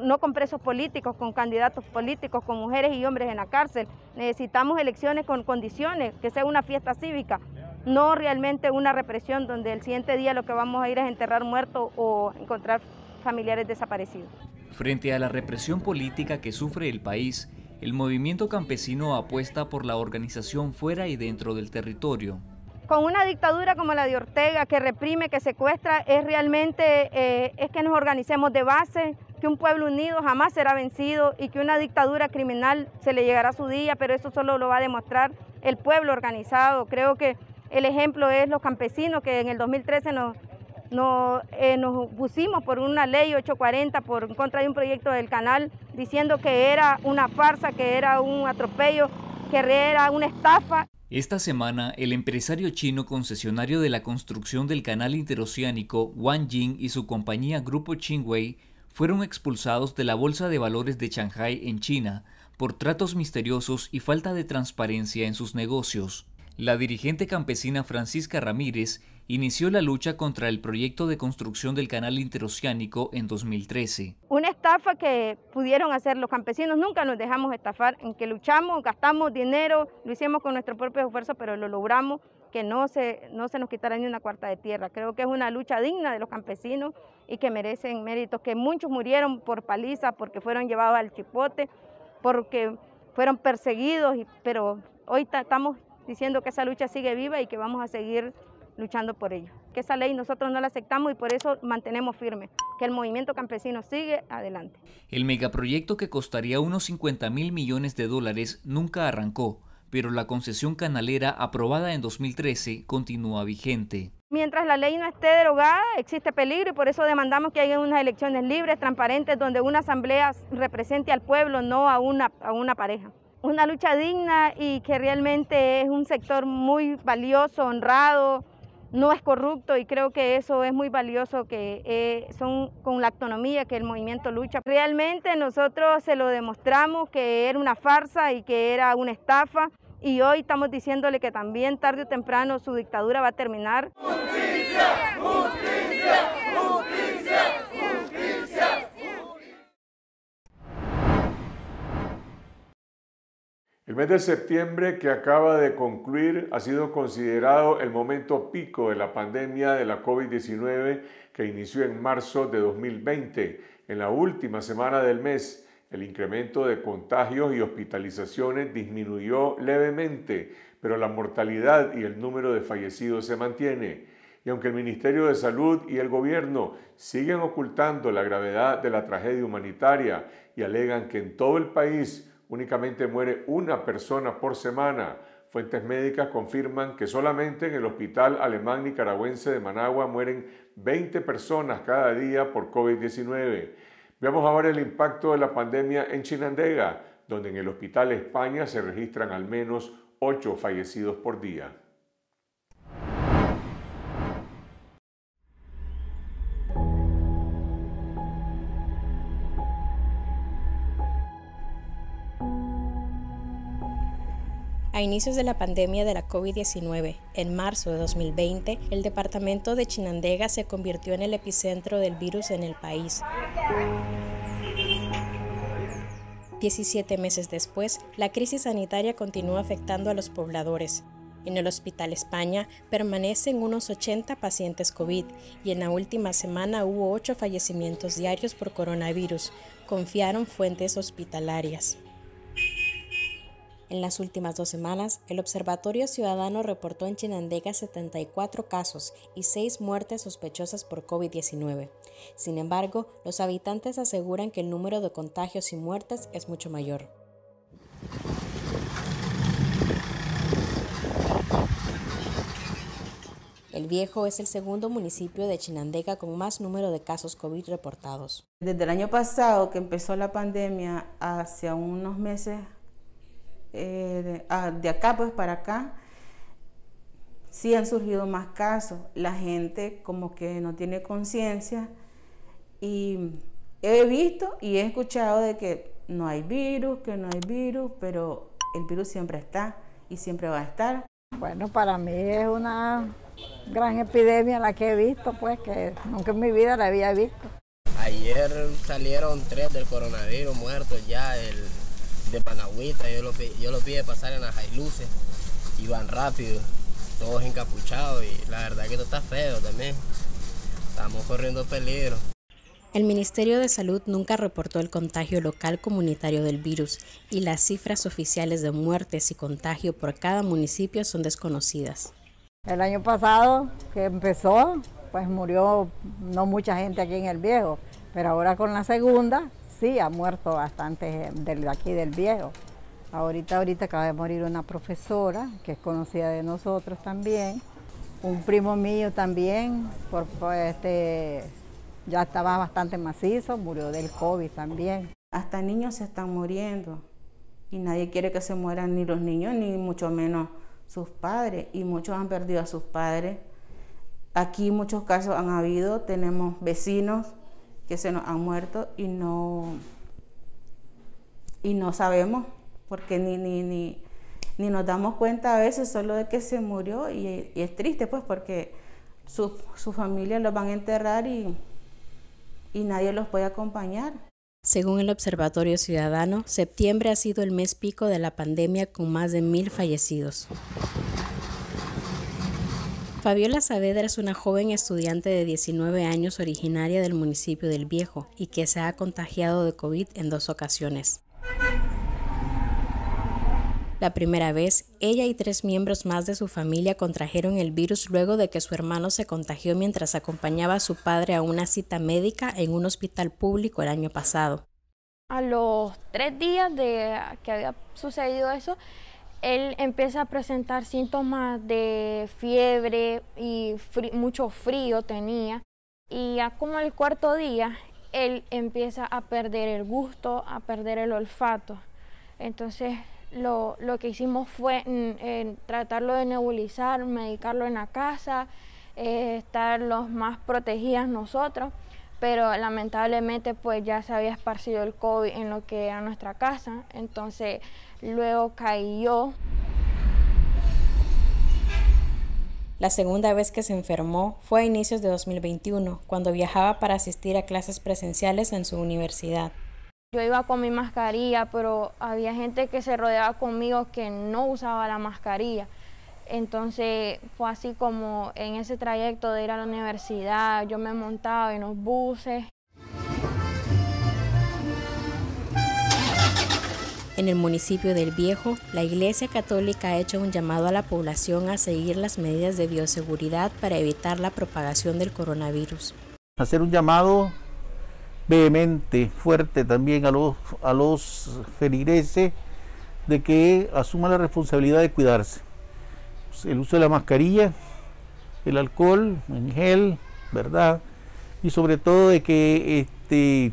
Speaker 9: no con presos políticos, con candidatos políticos, con mujeres y hombres en la cárcel. Necesitamos elecciones con condiciones, que sea una fiesta cívica, no realmente una represión donde el siguiente día lo que vamos a ir es enterrar muertos o encontrar familiares desaparecidos.
Speaker 2: Frente a la represión política que sufre el país, el movimiento campesino apuesta por la organización fuera y dentro del territorio
Speaker 9: con una dictadura como la de Ortega, que reprime, que secuestra, es realmente eh, es que nos organicemos de base, que un pueblo unido jamás será vencido y que una dictadura criminal se le llegará a su día, pero eso solo lo va a demostrar el pueblo organizado. Creo que el ejemplo es los campesinos que en el 2013 nos, nos, eh, nos pusimos por una ley 840 por en contra de un proyecto del canal diciendo que era una farsa, que era un atropello, que era una estafa.
Speaker 2: Esta semana, el empresario chino concesionario de la construcción del canal interoceánico Wang Jing y su compañía Grupo Qingwei fueron expulsados de la Bolsa de Valores de Shanghai en China por tratos misteriosos y falta de transparencia en sus negocios. La dirigente campesina Francisca Ramírez inició la lucha contra el proyecto de construcción del canal interoceánico en 2013.
Speaker 9: Una estafa que pudieron hacer los campesinos, nunca nos dejamos estafar, en que luchamos, gastamos dinero, lo hicimos con nuestro propio esfuerzo, pero lo logramos que no se, no se nos quitara ni una cuarta de tierra. Creo que es una lucha digna de los campesinos y que merecen méritos, que muchos murieron por paliza, porque fueron llevados al chipote, porque fueron perseguidos, pero hoy estamos diciendo que esa lucha sigue viva y que vamos a seguir luchando por ello. Que esa ley nosotros no la aceptamos y por eso mantenemos firme que el movimiento campesino sigue adelante.
Speaker 2: El megaproyecto que costaría unos 50 mil millones de dólares nunca arrancó, pero la concesión canalera aprobada en 2013 continúa vigente.
Speaker 9: Mientras la ley no esté derogada, existe peligro y por eso demandamos que haya unas elecciones libres, transparentes, donde una asamblea represente al pueblo, no a una, a una pareja una lucha digna y que realmente es un sector muy valioso, honrado, no es corrupto y creo que eso es muy valioso, que eh, son con la autonomía que el movimiento lucha. Realmente nosotros se lo demostramos que era una farsa y que era una estafa y hoy estamos diciéndole que también tarde o temprano su dictadura va a terminar. Justicia, justicia, justicia.
Speaker 1: El mes de septiembre que acaba de concluir ha sido considerado el momento pico de la pandemia de la COVID-19 que inició en marzo de 2020. En la última semana del mes, el incremento de contagios y hospitalizaciones disminuyó levemente, pero la mortalidad y el número de fallecidos se mantiene. Y aunque el Ministerio de Salud y el gobierno siguen ocultando la gravedad de la tragedia humanitaria y alegan que en todo el país únicamente muere una persona por semana. Fuentes médicas confirman que solamente en el Hospital Alemán Nicaragüense de Managua mueren 20 personas cada día por COVID-19. Veamos ahora el impacto de la pandemia en Chinandega, donde en el Hospital España se registran al menos 8 fallecidos por día.
Speaker 10: a inicios de la pandemia de la COVID-19, en marzo de 2020, el departamento de Chinandega se convirtió en el epicentro del virus en el país. 17 meses después, la crisis sanitaria continúa afectando a los pobladores. En el Hospital España permanecen unos 80 pacientes COVID y en la última semana hubo 8 fallecimientos diarios por coronavirus, confiaron fuentes hospitalarias. En las últimas dos semanas, el Observatorio Ciudadano reportó en Chinandega 74 casos y 6 muertes sospechosas por COVID-19. Sin embargo, los habitantes aseguran que el número de contagios y muertes es mucho mayor. El Viejo es el segundo municipio de Chinandega con más número de casos COVID reportados. Desde el año
Speaker 8: pasado que empezó la pandemia, hacia unos meses eh, ah, de, acá pues para acá, sí han surgido más casos. La gente como que no tiene conciencia y he visto y he escuchado de que no hay virus, que no hay virus, pero el virus siempre
Speaker 9: está y siempre va a estar. Bueno, para mí es una gran epidemia la que he visto, pues que nunca en mi vida la había visto.
Speaker 10: Ayer salieron tres del coronavirus muertos ya, el de Panagüita, yo los, yo los vi de pasar en las luces, iban rápido, todos encapuchados y la verdad que esto está feo también, estamos corriendo peligro. El Ministerio de Salud nunca reportó el contagio local comunitario del virus y las cifras oficiales de muertes y contagio por cada municipio son desconocidas. El año pasado que empezó, pues murió no mucha gente aquí en el Viejo, pero ahora con la segunda
Speaker 9: sí, ha muerto bastante de aquí del viejo. Ahorita, ahorita acaba de morir una profesora que es conocida de nosotros también. Un primo mío también, este, ya estaba bastante macizo, murió del
Speaker 8: COVID también. Hasta niños se están muriendo y nadie quiere que se mueran ni los niños, ni mucho menos sus padres. Y muchos han perdido a sus padres. Aquí muchos casos han habido, tenemos vecinos que se nos han muerto y no, y no sabemos, porque ni, ni, ni, ni nos damos cuenta a veces solo de que se murió y, es triste pues porque su, su, familia los van a enterrar y, y nadie los puede acompañar.
Speaker 10: Según el Observatorio Ciudadano, septiembre ha sido el mes pico de la pandemia con más de mil fallecidos. Fabiola Saavedra es una joven estudiante de 19 años originaria del municipio del Viejo y que se ha contagiado de COVID en dos ocasiones. La primera vez, ella y tres miembros más de su familia contrajeron el virus luego de que su hermano se contagió mientras acompañaba a su padre a una cita médica en un hospital público el año pasado.
Speaker 11: A los tres días de que había sucedido eso, él empieza a presentar síntomas de fiebre y mucho frío tenía. Y ya como el cuarto día, él empieza a perder el gusto, a perder el olfato. Entonces lo, lo que hicimos fue mm, eh, tratarlo de nebulizar, medicarlo en la casa, eh, estar los más protegidas nosotros, pero lamentablemente pues ya se había esparcido el COVID en lo que era nuestra casa. Entonces luego cayó.
Speaker 10: La segunda vez que se enfermó fue a inicios de 2021, cuando viajaba para asistir a clases presenciales en su universidad.
Speaker 11: Yo iba con mi mascarilla, pero había gente que se rodeaba conmigo que no usaba la mascarilla. Entonces fue así como en ese trayecto de ir a la universidad, yo me montaba en los buses
Speaker 10: En el municipio del Viejo, la Iglesia Católica ha hecho un llamado a la población a seguir las medidas de bioseguridad para evitar la propagación del coronavirus.
Speaker 12: Hacer un llamado vehemente, fuerte también a los, feligreses de que asuman la responsabilidad de cuidarse. Pues, el uso de la mascarilla, el alcohol, el gel, ¿verdad? Y sobre todo de que este,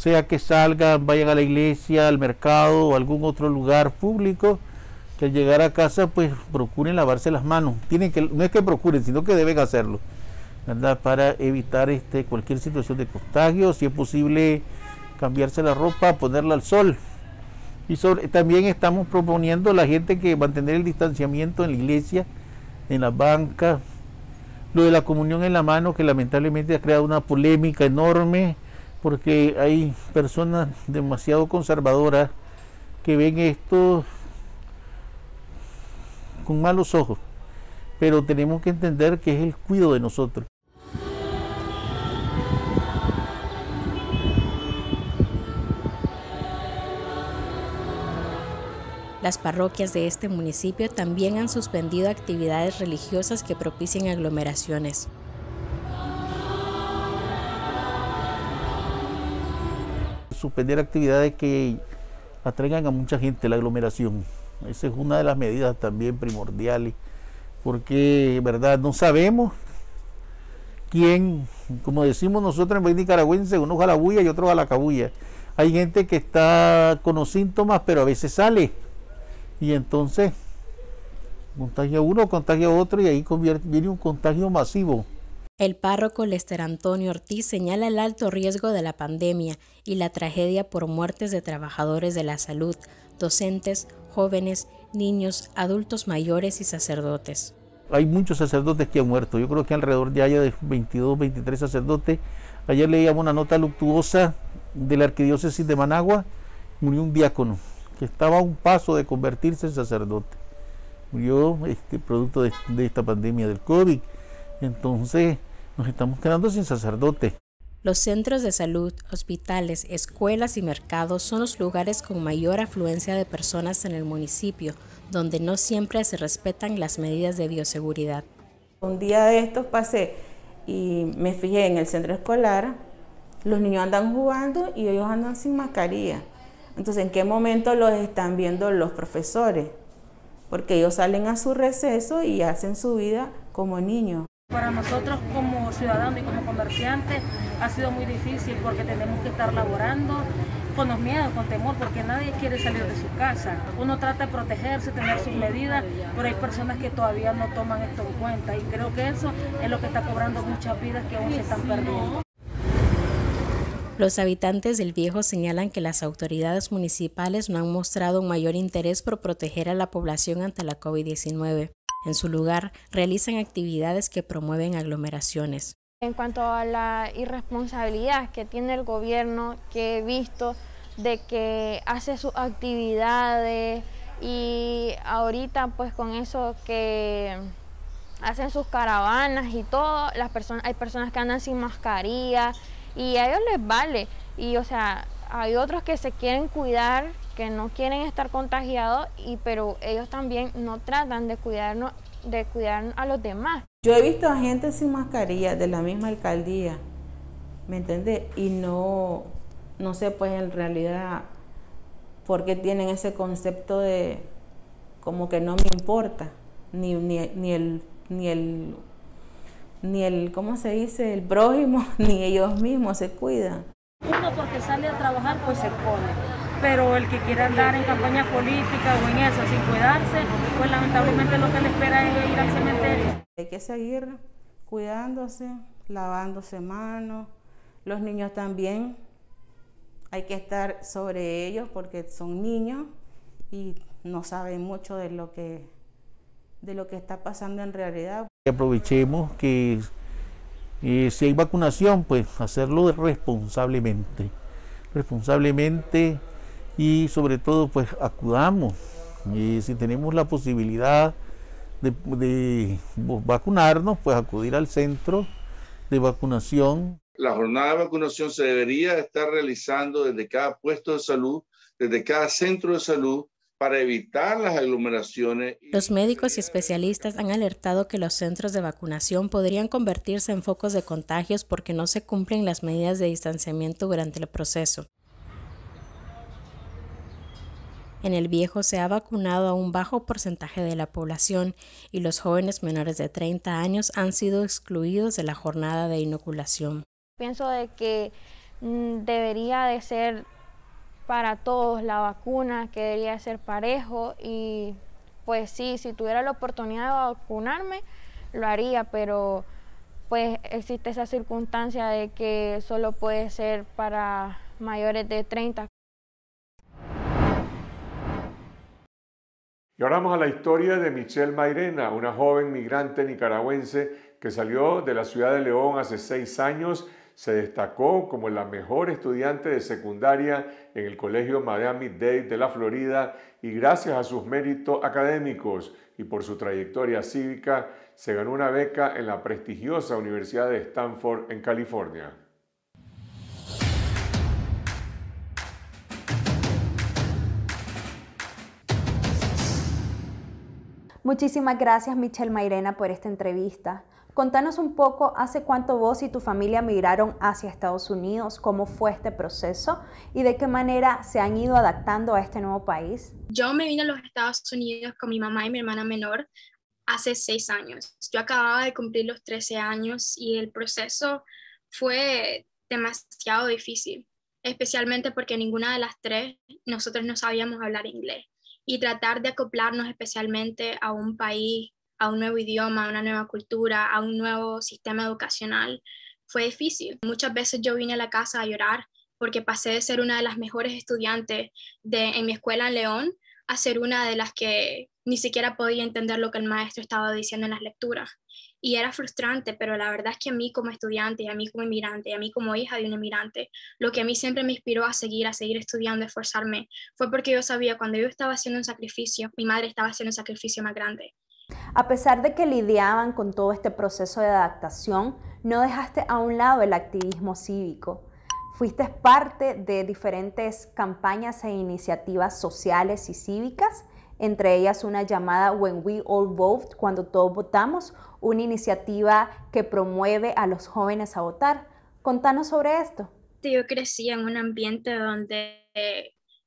Speaker 12: sea que salgan, vayan a la iglesia, al mercado o algún otro lugar público, que al llegar a casa pues procuren lavarse las manos. Tienen que, no es que procuren, sino que deben hacerlo, ¿verdad? Para evitar este, cualquier situación de contagio, si es posible cambiarse la ropa, ponerla al sol. Y también estamos proponiendo a la gente que mantener el distanciamiento en la iglesia, en la banca. lo de la comunión en la mano, que lamentablemente ha creado una polémica enorme porque hay personas demasiado conservadoras que ven esto con malos ojos, pero tenemos que entender que es el cuidado de nosotros.
Speaker 10: Las parroquias de este municipio también han suspendido actividades religiosas que propicien aglomeraciones.
Speaker 12: suspender actividades que atraigan a mucha gente, la aglomeración. Esa es una de las medidas también primordiales, porque, ¿verdad? No sabemos quién, como decimos nosotros en país nicaragüense, unos bulla y otro a la cabulla. Hay gente que está con los síntomas, pero a veces sale. Y entonces contagia uno, contagia otro y ahí viene un contagio masivo.
Speaker 10: El párroco Lester Antonio Ortiz señala el alto riesgo de la pandemia y la tragedia por muertes de trabajadores de la salud, docentes, jóvenes, niños, adultos mayores y sacerdotes.
Speaker 12: Hay muchos sacerdotes que han muerto, yo creo que alrededor de haya de 22, 23 sacerdotes. Ayer leíamos una nota luctuosa de la arquidiócesis de Managua, murió un diácono que estaba a un paso de convertirse en sacerdote. Murió este, producto de, de esta pandemia del COVID. Entonces nos estamos quedando sin sacerdote.
Speaker 10: Los centros de salud, hospitales, escuelas y mercados son los lugares con mayor afluencia de personas en el municipio, donde no siempre se respetan las medidas de bioseguridad. Un día de estos pasé y me fijé en el centro escolar, los niños andan jugando
Speaker 8: y ellos andan sin mascarilla. Entonces, ¿en qué momento los están viendo los profesores? Porque ellos salen a su receso y hacen su vida como niños. Para nosotros como ciudadanos y como comerciantes ha sido muy difícil porque tenemos que estar laborando con los miedos, con temor, porque nadie quiere salir de su casa. Uno trata de protegerse, tener sus medidas, pero hay personas que todavía no toman esto en cuenta y creo que eso es lo que está cobrando muchas vidas que aún se están perdiendo.
Speaker 10: Los habitantes del Viejo señalan que las autoridades municipales no han mostrado un mayor interés por proteger a la población ante la COVID-19. En su lugar, realizan actividades que promueven aglomeraciones.
Speaker 11: En cuanto a la irresponsabilidad que tiene el gobierno, que he visto de que hace sus actividades y ahorita pues con eso que hacen sus caravanas y todo, las personas, hay personas que andan sin mascarilla y a ellos les vale. Y o sea, hay otros que se quieren cuidar que no quieren estar contagiados, y, pero ellos también no tratan de cuidarnos, de cuidar a los demás. Yo he visto
Speaker 8: a gente sin mascarilla de la misma alcaldía, ¿me entiendes? Y no, no sé pues en realidad por qué tienen ese concepto de como que no me importa, ni, ni, ni el ni el ni el cómo se dice el prójimo ni ellos mismos se cuidan
Speaker 7: uno porque sale a trabajar pues se pone pero el que quiera andar en campaña política o en eso,
Speaker 8: sin cuidarse, pues lamentablemente lo que le espera es ir al cementerio. Hay que seguir cuidándose, lavándose manos, los niños también, hay que estar sobre ellos porque son niños y no saben mucho de lo que, de lo que está pasando en realidad.
Speaker 12: Aprovechemos que si hay vacunación, pues hacerlo responsablemente. Responsablemente y sobre todo pues acudamos y si tenemos la posibilidad de, vacunarnos pues acudir al centro de vacunación. La jornada de vacunación se debería estar realizando desde cada puesto de salud, desde cada centro de salud para evitar las aglomeraciones.
Speaker 10: Los médicos y especialistas han alertado que los centros de vacunación podrían convertirse en focos de contagios porque no se cumplen las medidas de distanciamiento durante el proceso. En el viejo se ha vacunado a un bajo porcentaje de la población y los jóvenes menores de 30 años han sido excluidos de la jornada de inoculación.
Speaker 11: Pienso de que mm, debería de ser para todos la vacuna, que debería ser parejo y pues sí, si tuviera la oportunidad de vacunarme, lo haría, pero pues existe esa circunstancia de que solo puede ser para mayores de 30.
Speaker 1: Y ahora vamos a la historia de Michelle Mairena, una joven migrante nicaragüense que salió de la ciudad de León hace seis años, se destacó como la mejor estudiante de secundaria en el Colegio Miami-Dade de la Florida y gracias a sus méritos académicos y por su trayectoria cívica se ganó una beca en la prestigiosa Universidad de Stanford en California.
Speaker 13: Muchísimas gracias Michelle Mairena por esta entrevista. Contanos un poco hace cuánto vos y tu familia migraron hacia Estados Unidos, cómo fue este proceso y de qué manera se han ido adaptando a este nuevo país.
Speaker 14: Yo me vine a los Estados Unidos con mi mamá y mi hermana menor hace seis años. Yo acababa de cumplir los 13 años y el proceso fue demasiado difícil, especialmente porque ninguna de las tres nosotros no sabíamos hablar inglés y tratar de acoplarnos especialmente a un país, a un nuevo idioma, a una nueva cultura, a un nuevo sistema educacional, fue difícil. Muchas veces yo vine a la casa a llorar porque pasé de ser una de las mejores estudiantes en mi escuela en León a ser una de las que ni siquiera podía entender lo que el maestro estaba diciendo en las lecturas y era frustrante, pero la verdad es que a mí como estudiante, a mí como inmigrante, a mí como hija de un inmigrante, lo que a mí siempre me inspiró a seguir, a seguir estudiando, a esforzarme, fue porque yo sabía cuando yo estaba haciendo un sacrificio, mi madre estaba haciendo un sacrificio más grande.
Speaker 13: A pesar de que lidiaban con todo este proceso de adaptación, no dejaste a un lado el activismo cívico. Fuiste parte de diferentes campañas e iniciativas sociales y cívicas entre ellas una llamada When We All Vote, cuando todos votamos, una iniciativa que promueve a los jóvenes a votar. Contanos sobre esto.
Speaker 14: Yo crecí en un ambiente donde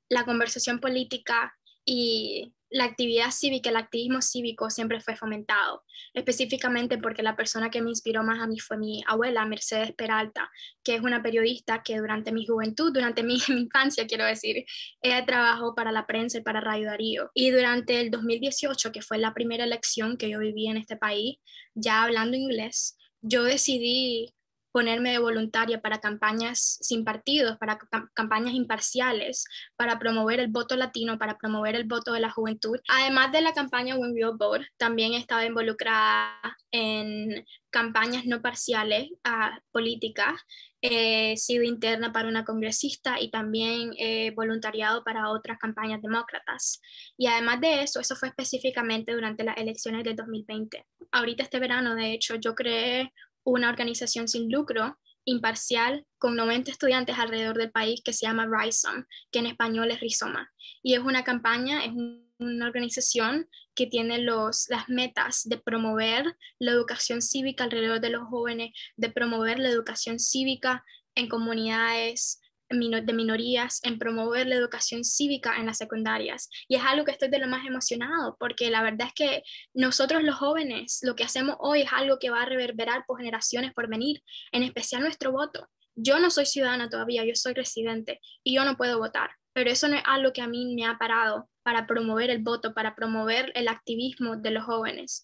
Speaker 14: la conversación política y la actividad cívica, el activismo cívico siempre fue fomentado, específicamente porque la persona que me inspiró más a mí fue mi abuela, Mercedes Peralta, que es una periodista que durante mi juventud, durante mi, infancia, quiero decir, ella trabajó para la prensa y para Radio Darío. Y durante el 2018, que fue la primera elección que yo viví en este país, ya hablando inglés, yo decidí ponerme de voluntaria para campañas sin partidos, para campañas imparciales, para promover el voto latino, para promover el voto de la juventud. Además de la campaña When board Vote, también estaba involucrada en campañas no parciales ah, políticas, he eh, sido interna para una congresista y también he eh, voluntariado para otras campañas demócratas. Y además de eso, eso fue específicamente durante las elecciones de 2020. Ahorita este verano, de hecho, yo creé una organización sin lucro, imparcial, con 90 estudiantes alrededor del país que se llama Rhizome, que en español es Rizoma. Y es una campaña, es una organización que tiene los, las metas de promover la educación cívica alrededor de los jóvenes, de promover la educación cívica en comunidades de minorías, en promover la educación cívica en las secundarias. Y es algo que estoy de lo más emocionado, porque la verdad es que nosotros los jóvenes, lo que hacemos hoy es algo que va a reverberar por generaciones por venir, en especial nuestro voto. Yo no soy ciudadana todavía, yo soy residente y yo no puedo votar, pero eso no es algo que a mí me ha parado para promover el voto, para promover el activismo de los jóvenes.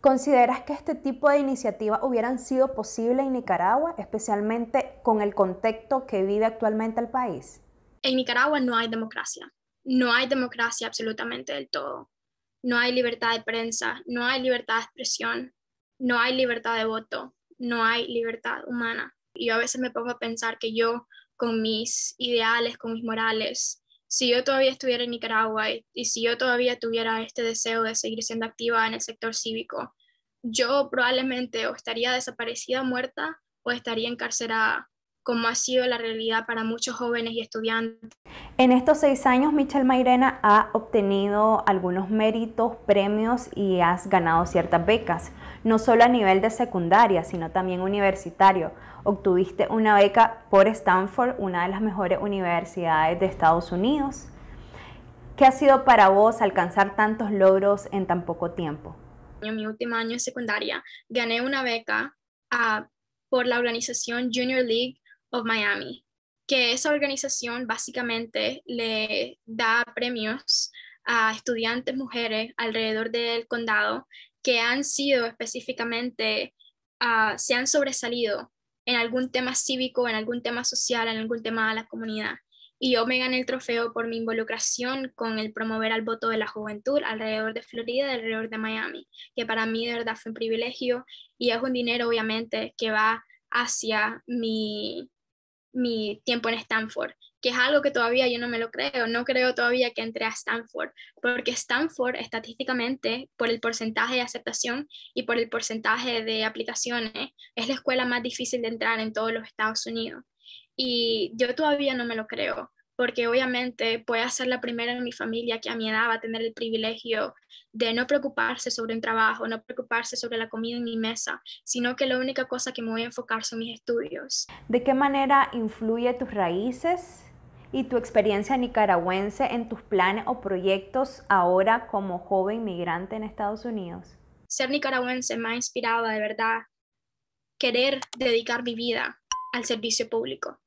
Speaker 13: ¿Consideras que este tipo de iniciativas hubieran sido posibles en Nicaragua, especialmente con el contexto que vive actualmente el
Speaker 14: país? En Nicaragua no hay democracia, no hay democracia absolutamente del todo. No hay libertad de prensa, no hay libertad de expresión, no hay libertad de voto, no hay libertad humana. Y yo a veces me pongo a pensar que yo con mis ideales, con mis morales. Si yo todavía estuviera en Nicaragua y, si yo todavía tuviera este deseo de seguir siendo activa en el sector cívico, yo probablemente o estaría desaparecida, muerta, o estaría encarcelada, como ha sido la realidad para muchos jóvenes y estudiantes.
Speaker 13: En estos seis años, Michelle Mairena ha obtenido algunos méritos, premios y has ganado ciertas becas, no solo a nivel de secundaria, sino también universitario obtuviste una beca por Stanford, una de las mejores universidades de Estados Unidos. ¿Qué ha sido para vos alcanzar tantos logros en tan poco tiempo?
Speaker 14: En mi último año de secundaria gané una beca ah, por la organización Junior League of Miami, que esa organización básicamente le da premios a estudiantes mujeres alrededor del condado que han sido específicamente, ah, se han sobresalido en algún tema cívico, en algún tema social, en algún tema de la comunidad. Y yo me gané el trofeo por mi involucración con el promover al voto de la juventud alrededor de Florida, alrededor de Miami, que para mí de verdad fue un privilegio y es un dinero obviamente que va hacia mi, mi tiempo en Stanford que es algo que todavía yo no me lo creo, no creo todavía que entre a Stanford, porque Stanford estadísticamente, por el porcentaje de aceptación y por el porcentaje de aplicaciones, es la escuela más difícil de entrar en todos los Estados Unidos. Y yo todavía no me lo creo, porque obviamente voy a ser la primera en mi familia que a mi edad va a tener el privilegio de no preocuparse sobre un trabajo, no preocuparse sobre la comida en mi mesa, sino que la única cosa que me voy a enfocar son mis estudios.
Speaker 13: ¿De qué manera influye tus raíces y tu experiencia nicaragüense en tus planes o proyectos ahora como joven migrante en Estados Unidos?
Speaker 14: Ser nicaragüense me ha inspirado de verdad querer dedicar mi vida al servicio público.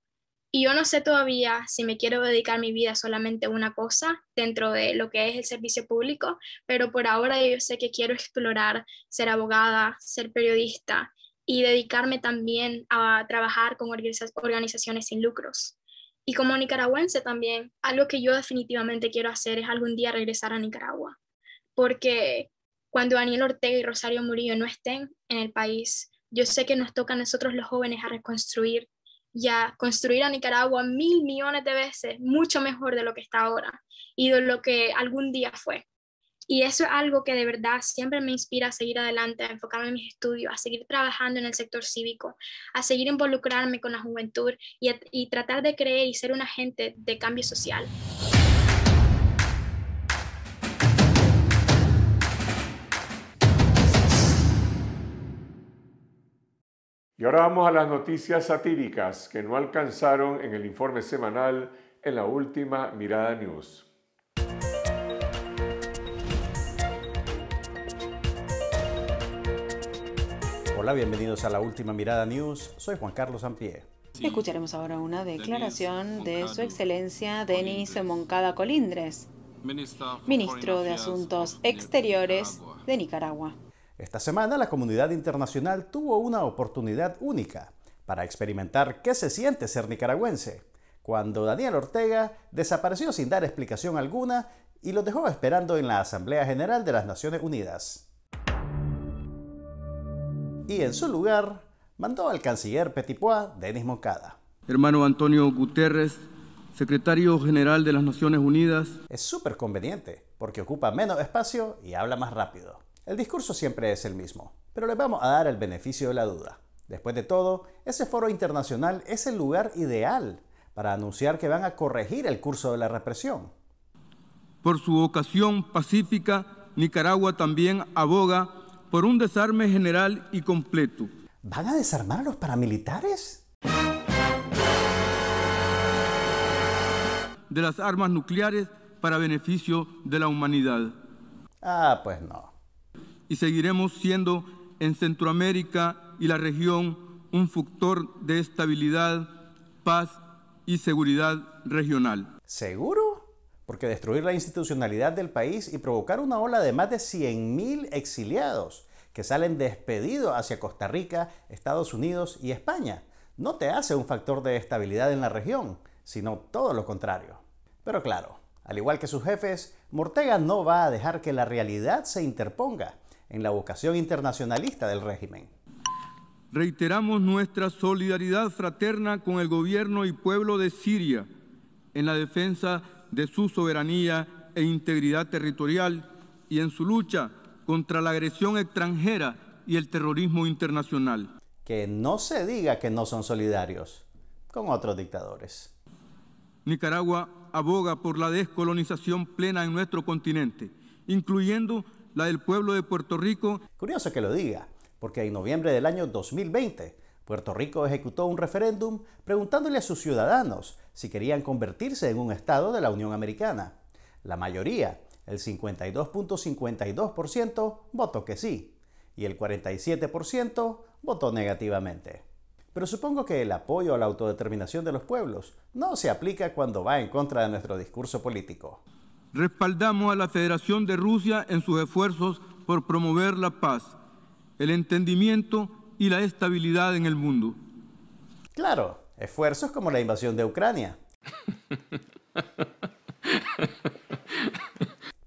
Speaker 14: Y yo no sé todavía si me quiero dedicar mi vida solamente a una cosa dentro de lo que es el servicio público, pero por ahora yo sé que quiero explorar ser abogada, ser periodista y dedicarme también a trabajar con organizaciones sin lucros. Y como nicaragüense también, algo que yo definitivamente quiero hacer es algún día regresar a Nicaragua, porque cuando Daniel Ortega y Rosario Murillo no estén en el país, yo sé que nos toca a nosotros los jóvenes a reconstruir y a construir a Nicaragua mil millones de veces mucho mejor de lo que está ahora y de lo que algún día fue. Y eso es algo que de verdad siempre me inspira a seguir adelante, a enfocarme en mis estudios, a seguir trabajando en el sector cívico, a seguir involucrarme con la juventud y, y tratar de creer y ser un agente de cambio social.
Speaker 1: Y ahora vamos a las noticias satíricas que no alcanzaron en el informe semanal en la última Mirada News. bienvenidos
Speaker 15: a la última mirada news. Soy Juan Carlos Ampié.
Speaker 8: Escucharemos ahora una declaración de su excelencia Denis Moncada Colindres,
Speaker 15: ministro de Asuntos
Speaker 8: Exteriores de Nicaragua.
Speaker 15: Esta semana la comunidad internacional tuvo una oportunidad única para experimentar qué se siente ser nicaragüense, cuando Daniel Ortega desapareció sin dar explicación alguna y lo dejó esperando en la Asamblea General de las Naciones Unidas y en su lugar mandó al canciller Petitpois, Denis Moncada.
Speaker 5: Hermano Antonio Guterres,
Speaker 15: secretario general de las Naciones Unidas. Es súper conveniente porque ocupa menos espacio y habla más rápido. El discurso siempre es el mismo, pero le vamos a dar el beneficio de la duda. Después de todo, ese foro internacional es el lugar ideal para anunciar que van a corregir el curso de la represión.
Speaker 5: Por su vocación pacífica, Nicaragua también aboga por un desarme general y completo. ¿Van a desarmar a los paramilitares? De las armas nucleares para beneficio de la humanidad.
Speaker 15: Ah, pues no.
Speaker 5: Y seguiremos siendo en Centroamérica y la región un factor de estabilidad, paz y seguridad
Speaker 15: regional. ¿Seguro? porque destruir la institucionalidad del país y provocar una ola de más de 100.000 exiliados que salen despedidos hacia Costa Rica, Estados Unidos y España, no te hace un factor de estabilidad en la región, sino todo lo contrario. Pero claro, al igual que sus jefes, Mortega no va a dejar que la realidad se interponga en la vocación internacionalista del régimen.
Speaker 5: Reiteramos nuestra solidaridad fraterna con el gobierno y pueblo de Siria en la defensa de su soberanía e integridad territorial y en su lucha contra la agresión extranjera y el terrorismo internacional.
Speaker 15: Que no se diga que no son solidarios con otros dictadores.
Speaker 5: Nicaragua aboga por la descolonización plena en nuestro continente, incluyendo
Speaker 15: la del pueblo de Puerto Rico. Curioso que lo diga, porque en noviembre del año 2020, Puerto Rico ejecutó un referéndum preguntándole a sus ciudadanos si querían convertirse en un estado de la Unión Americana. La mayoría, el 52.52%, votó que sí y el 47% votó negativamente. Pero supongo que el apoyo a la autodeterminación de los pueblos no se aplica cuando va en contra de nuestro discurso político.
Speaker 5: Respaldamos a la Federación de Rusia en sus esfuerzos por promover la paz, el entendimiento y la
Speaker 15: estabilidad en el mundo. Claro, Esfuerzos como la invasión de Ucrania.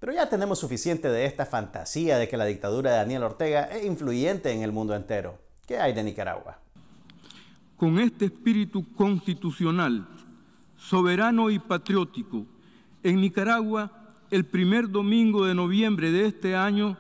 Speaker 15: Pero ya tenemos suficiente de esta fantasía de que la dictadura de Daniel Ortega es influyente en el mundo entero. ¿Qué hay de Nicaragua?
Speaker 5: Con este espíritu constitucional, soberano y patriótico, en Nicaragua, el primer domingo de noviembre de este año,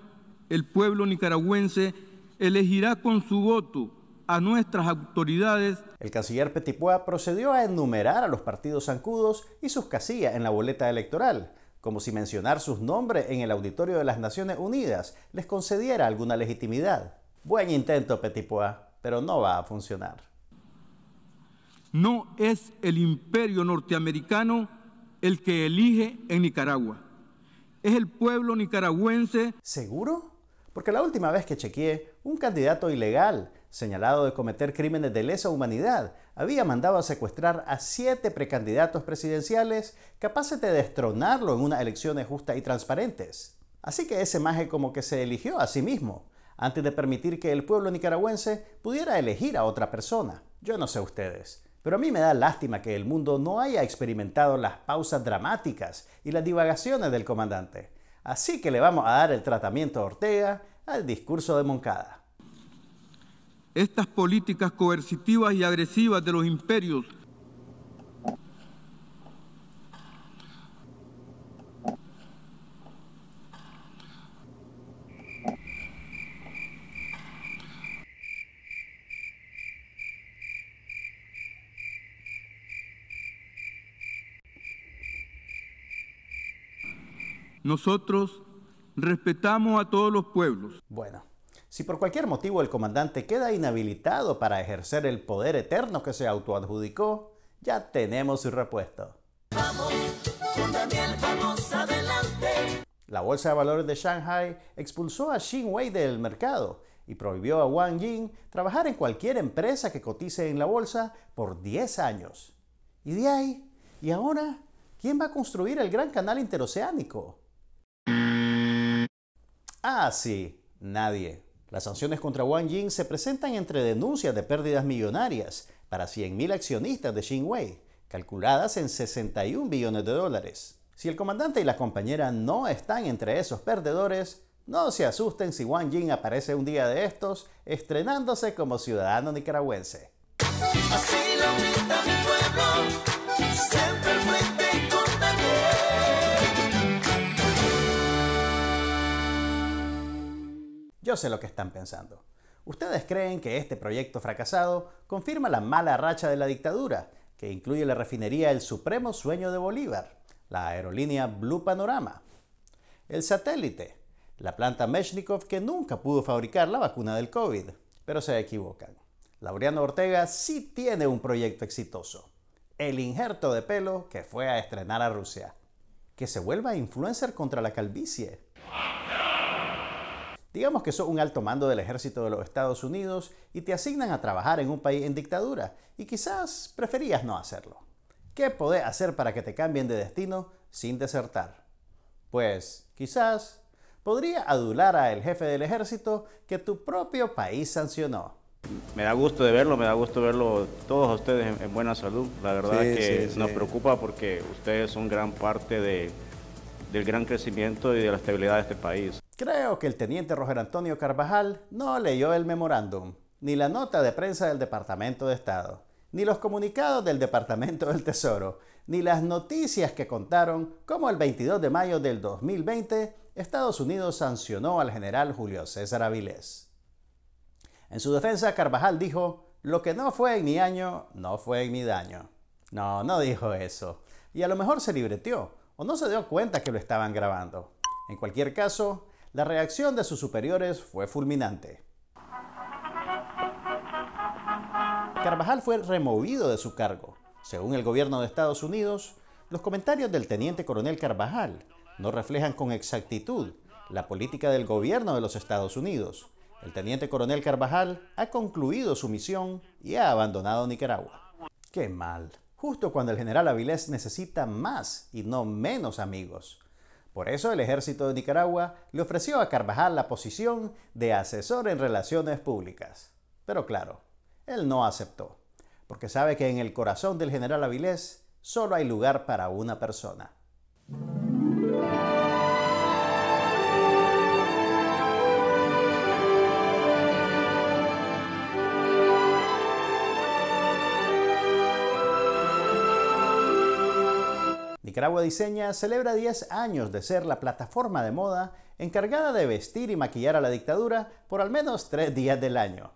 Speaker 5: el pueblo nicaragüense elegirá con su voto
Speaker 15: a nuestras autoridades. El canciller Petipoa procedió a enumerar a los partidos zancudos y sus casillas en la boleta electoral, como si mencionar sus nombres en el auditorio de las Naciones Unidas les concediera alguna legitimidad. Buen intento, Petipoa, pero no va a funcionar.
Speaker 5: No es el imperio norteamericano el que elige en Nicaragua. Es el pueblo nicaragüense.
Speaker 15: ¿Seguro? Porque la última vez que chequeé, un candidato ilegal señalado de cometer crímenes de lesa humanidad, había mandado a secuestrar a siete precandidatos presidenciales capaces de destronarlo en unas elecciones justas y transparentes. Así que ese maje como que se eligió a sí mismo, antes de permitir que el pueblo nicaragüense pudiera elegir a otra persona. Yo no sé ustedes, pero a mí me da lástima que el mundo no haya experimentado las pausas dramáticas y las divagaciones del comandante. Así que le vamos a dar el tratamiento a Ortega al discurso de Moncada. Estas
Speaker 5: políticas coercitivas y agresivas de los imperios
Speaker 15: Nosotros respetamos a todos los pueblos. Si por cualquier motivo el comandante queda inhabilitado para ejercer el poder eterno que se autoadjudicó, ya tenemos su repuesto. La Bolsa de Valores de Shanghai expulsó a Xin Wei del mercado y prohibió a Wang Yin trabajar en cualquier empresa que cotice en la bolsa por 10 años. Y de ahí, ¿y ahora quién va a construir el gran canal interoceánico? Ah, sí, nadie. Las sanciones contra Wang Jing se presentan entre denuncias de pérdidas millonarias para 100.000 accionistas de Xinhua, calculadas en 61 billones de dólares. Si el comandante y la compañera no están entre esos perdedores, no se asusten si Wang Jing aparece un día de estos estrenándose como ciudadano nicaragüense. Yo sé lo que están pensando. Ustedes creen que este proyecto fracasado confirma la mala racha de la dictadura, que incluye la refinería El Supremo Sueño de Bolívar, la aerolínea Blue Panorama, el satélite, la planta Meshnikov que nunca pudo fabricar la vacuna del COVID, pero se equivocan. Laureano Ortega sí tiene un proyecto exitoso, el injerto de pelo que fue a estrenar a Rusia. Que se vuelva influencer contra la calvicie. Digamos que sos un alto mando del ejército de los Estados Unidos y te asignan a trabajar en un país en dictadura y quizás preferías no hacerlo. ¿Qué podés hacer para que te cambien de destino sin desertar? Pues quizás podría adular al jefe del ejército que tu propio país sancionó. Me da gusto de verlo, me da gusto verlo todos ustedes en, buena salud. La verdad que nos preocupa porque ustedes son gran parte de del gran crecimiento y de la estabilidad de este país. Creo que el teniente Roger Antonio Carvajal no leyó el memorándum, ni la nota de prensa del Departamento de Estado, ni los comunicados del Departamento del Tesoro, ni las noticias que contaron cómo el 22 de mayo del 2020 Estados Unidos sancionó al general Julio César Avilés. En su defensa, Carvajal dijo, lo que no fue en mi año, no fue en mi daño. No, no dijo eso. Y a lo mejor se libreteó, o no se dio cuenta que lo estaban grabando. En cualquier caso, la reacción de sus superiores fue fulminante. Carvajal fue removido de su cargo. Según el gobierno de Estados Unidos, los comentarios del teniente coronel Carvajal no reflejan con exactitud la política del gobierno de los Estados Unidos. El teniente coronel Carvajal ha concluido su misión y ha abandonado Nicaragua. Qué mal justo cuando el general Avilés necesita más y no menos amigos. Por eso el ejército de Nicaragua le ofreció a Carvajal la posición de asesor en relaciones públicas. Pero claro, él no aceptó, porque sabe que en el corazón del general Avilés solo hay lugar para una persona. Nicaragua Diseña celebra 10 años de ser la plataforma de moda encargada de vestir y maquillar a la dictadura por al menos tres días del año.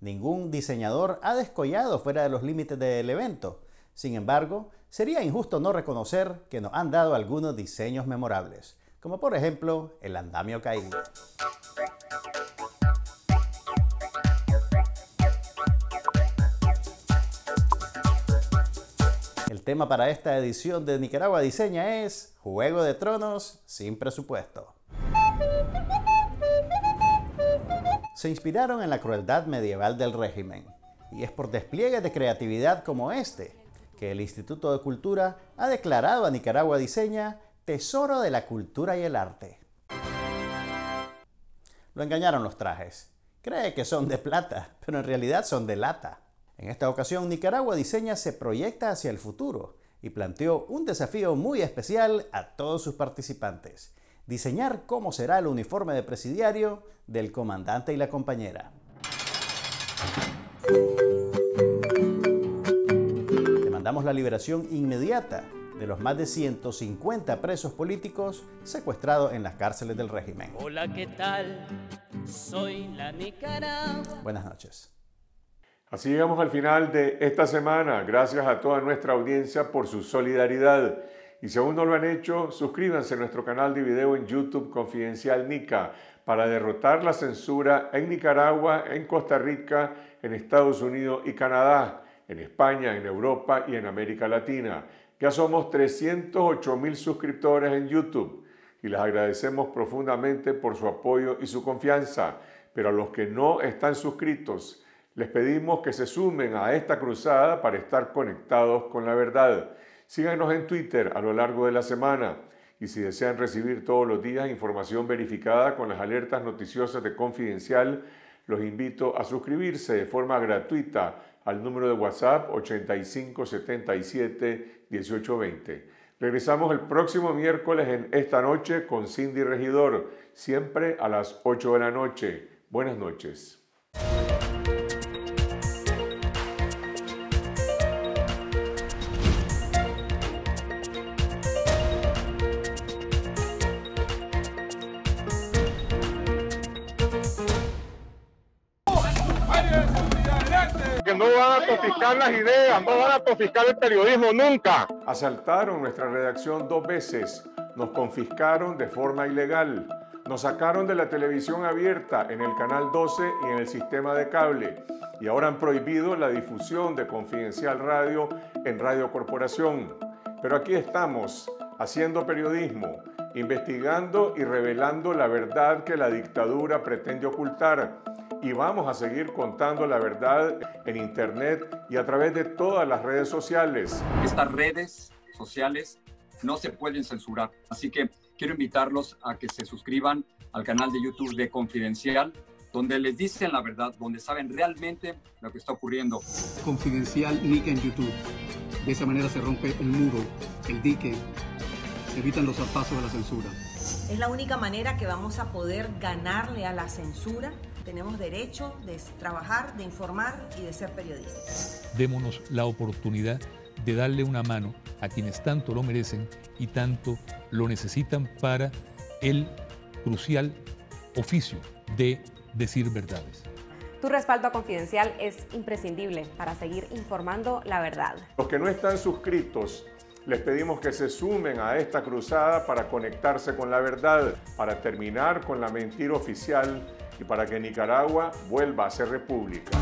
Speaker 15: Ningún diseñador ha descollado fuera de los límites del evento. Sin embargo, sería injusto no reconocer que nos han dado algunos diseños memorables, como por ejemplo el andamio caído. tema para esta edición de Nicaragua Diseña es Juego de Tronos sin presupuesto. Se inspiraron en la crueldad medieval del régimen, y es por despliegue de creatividad como este que el Instituto de Cultura ha declarado a Nicaragua Diseña Tesoro de la Cultura y el Arte. Lo engañaron los trajes. Cree que son de plata, pero en realidad son de lata. En esta ocasión, Nicaragua Diseña se proyecta hacia el futuro y planteó un desafío muy especial a todos sus participantes. Diseñar cómo será el uniforme de presidiario del comandante y la compañera. Demandamos la liberación inmediata de los más de 150 presos políticos secuestrados en las cárceles del régimen.
Speaker 13: Hola, ¿qué tal? Soy la Nicaragua.
Speaker 1: Buenas noches. Así llegamos al final de esta semana. Gracias a toda nuestra audiencia por su solidaridad. Y si aún no lo han hecho, suscríbanse a nuestro canal de video en YouTube Confidencial Nica para derrotar la censura en Nicaragua, en Costa Rica, en Estados Unidos y Canadá, en España, en Europa y en América Latina. Ya somos 308 mil suscriptores en YouTube y les agradecemos profundamente por su apoyo y su confianza. Pero a los que no están suscritos, les pedimos que se sumen a esta cruzada para estar conectados con la verdad. Síganos en Twitter a lo largo de la semana y si desean recibir todos los días información verificada con las alertas noticiosas de Confidencial, los invito a suscribirse de forma gratuita al número de WhatsApp 8577 1820. Regresamos el próximo miércoles en esta noche con Cindy Regidor, siempre a las 8 de la noche. Buenas noches. las ideas, no van a confiscar el periodismo nunca. Asaltaron nuestra redacción dos veces, nos confiscaron de forma ilegal, nos sacaron de la televisión abierta en el canal 12 y en el sistema de cable y ahora han prohibido la difusión de Confidencial Radio en Radio Corporación. Pero aquí estamos, haciendo periodismo, investigando y revelando la verdad que la dictadura pretende ocultar y vamos a seguir contando la verdad en Internet y a través de todas las redes sociales.
Speaker 2: Estas redes sociales no se pueden censurar, así que quiero invitarlos a que se suscriban al canal de YouTube de Confidencial, donde les dicen la verdad, donde saben realmente lo que está ocurriendo.
Speaker 5: Confidencial Nick en YouTube. De esa manera se rompe el muro, el dique, se evitan los zapasos de la censura.
Speaker 13: Es la única manera que vamos a poder
Speaker 9: ganarle a la censura tenemos derecho de trabajar, de informar y de ser periodistas.
Speaker 5: Démonos la oportunidad de darle una mano a quienes tanto lo merecen y tanto lo necesitan para el crucial
Speaker 1: oficio de decir verdades.
Speaker 9: Tu respaldo Confidencial es imprescindible para seguir informando la verdad.
Speaker 1: Los que no están suscritos, les pedimos que se sumen a esta cruzada para conectarse con la verdad, para terminar con la mentira oficial y para que Nicaragua vuelva a ser república.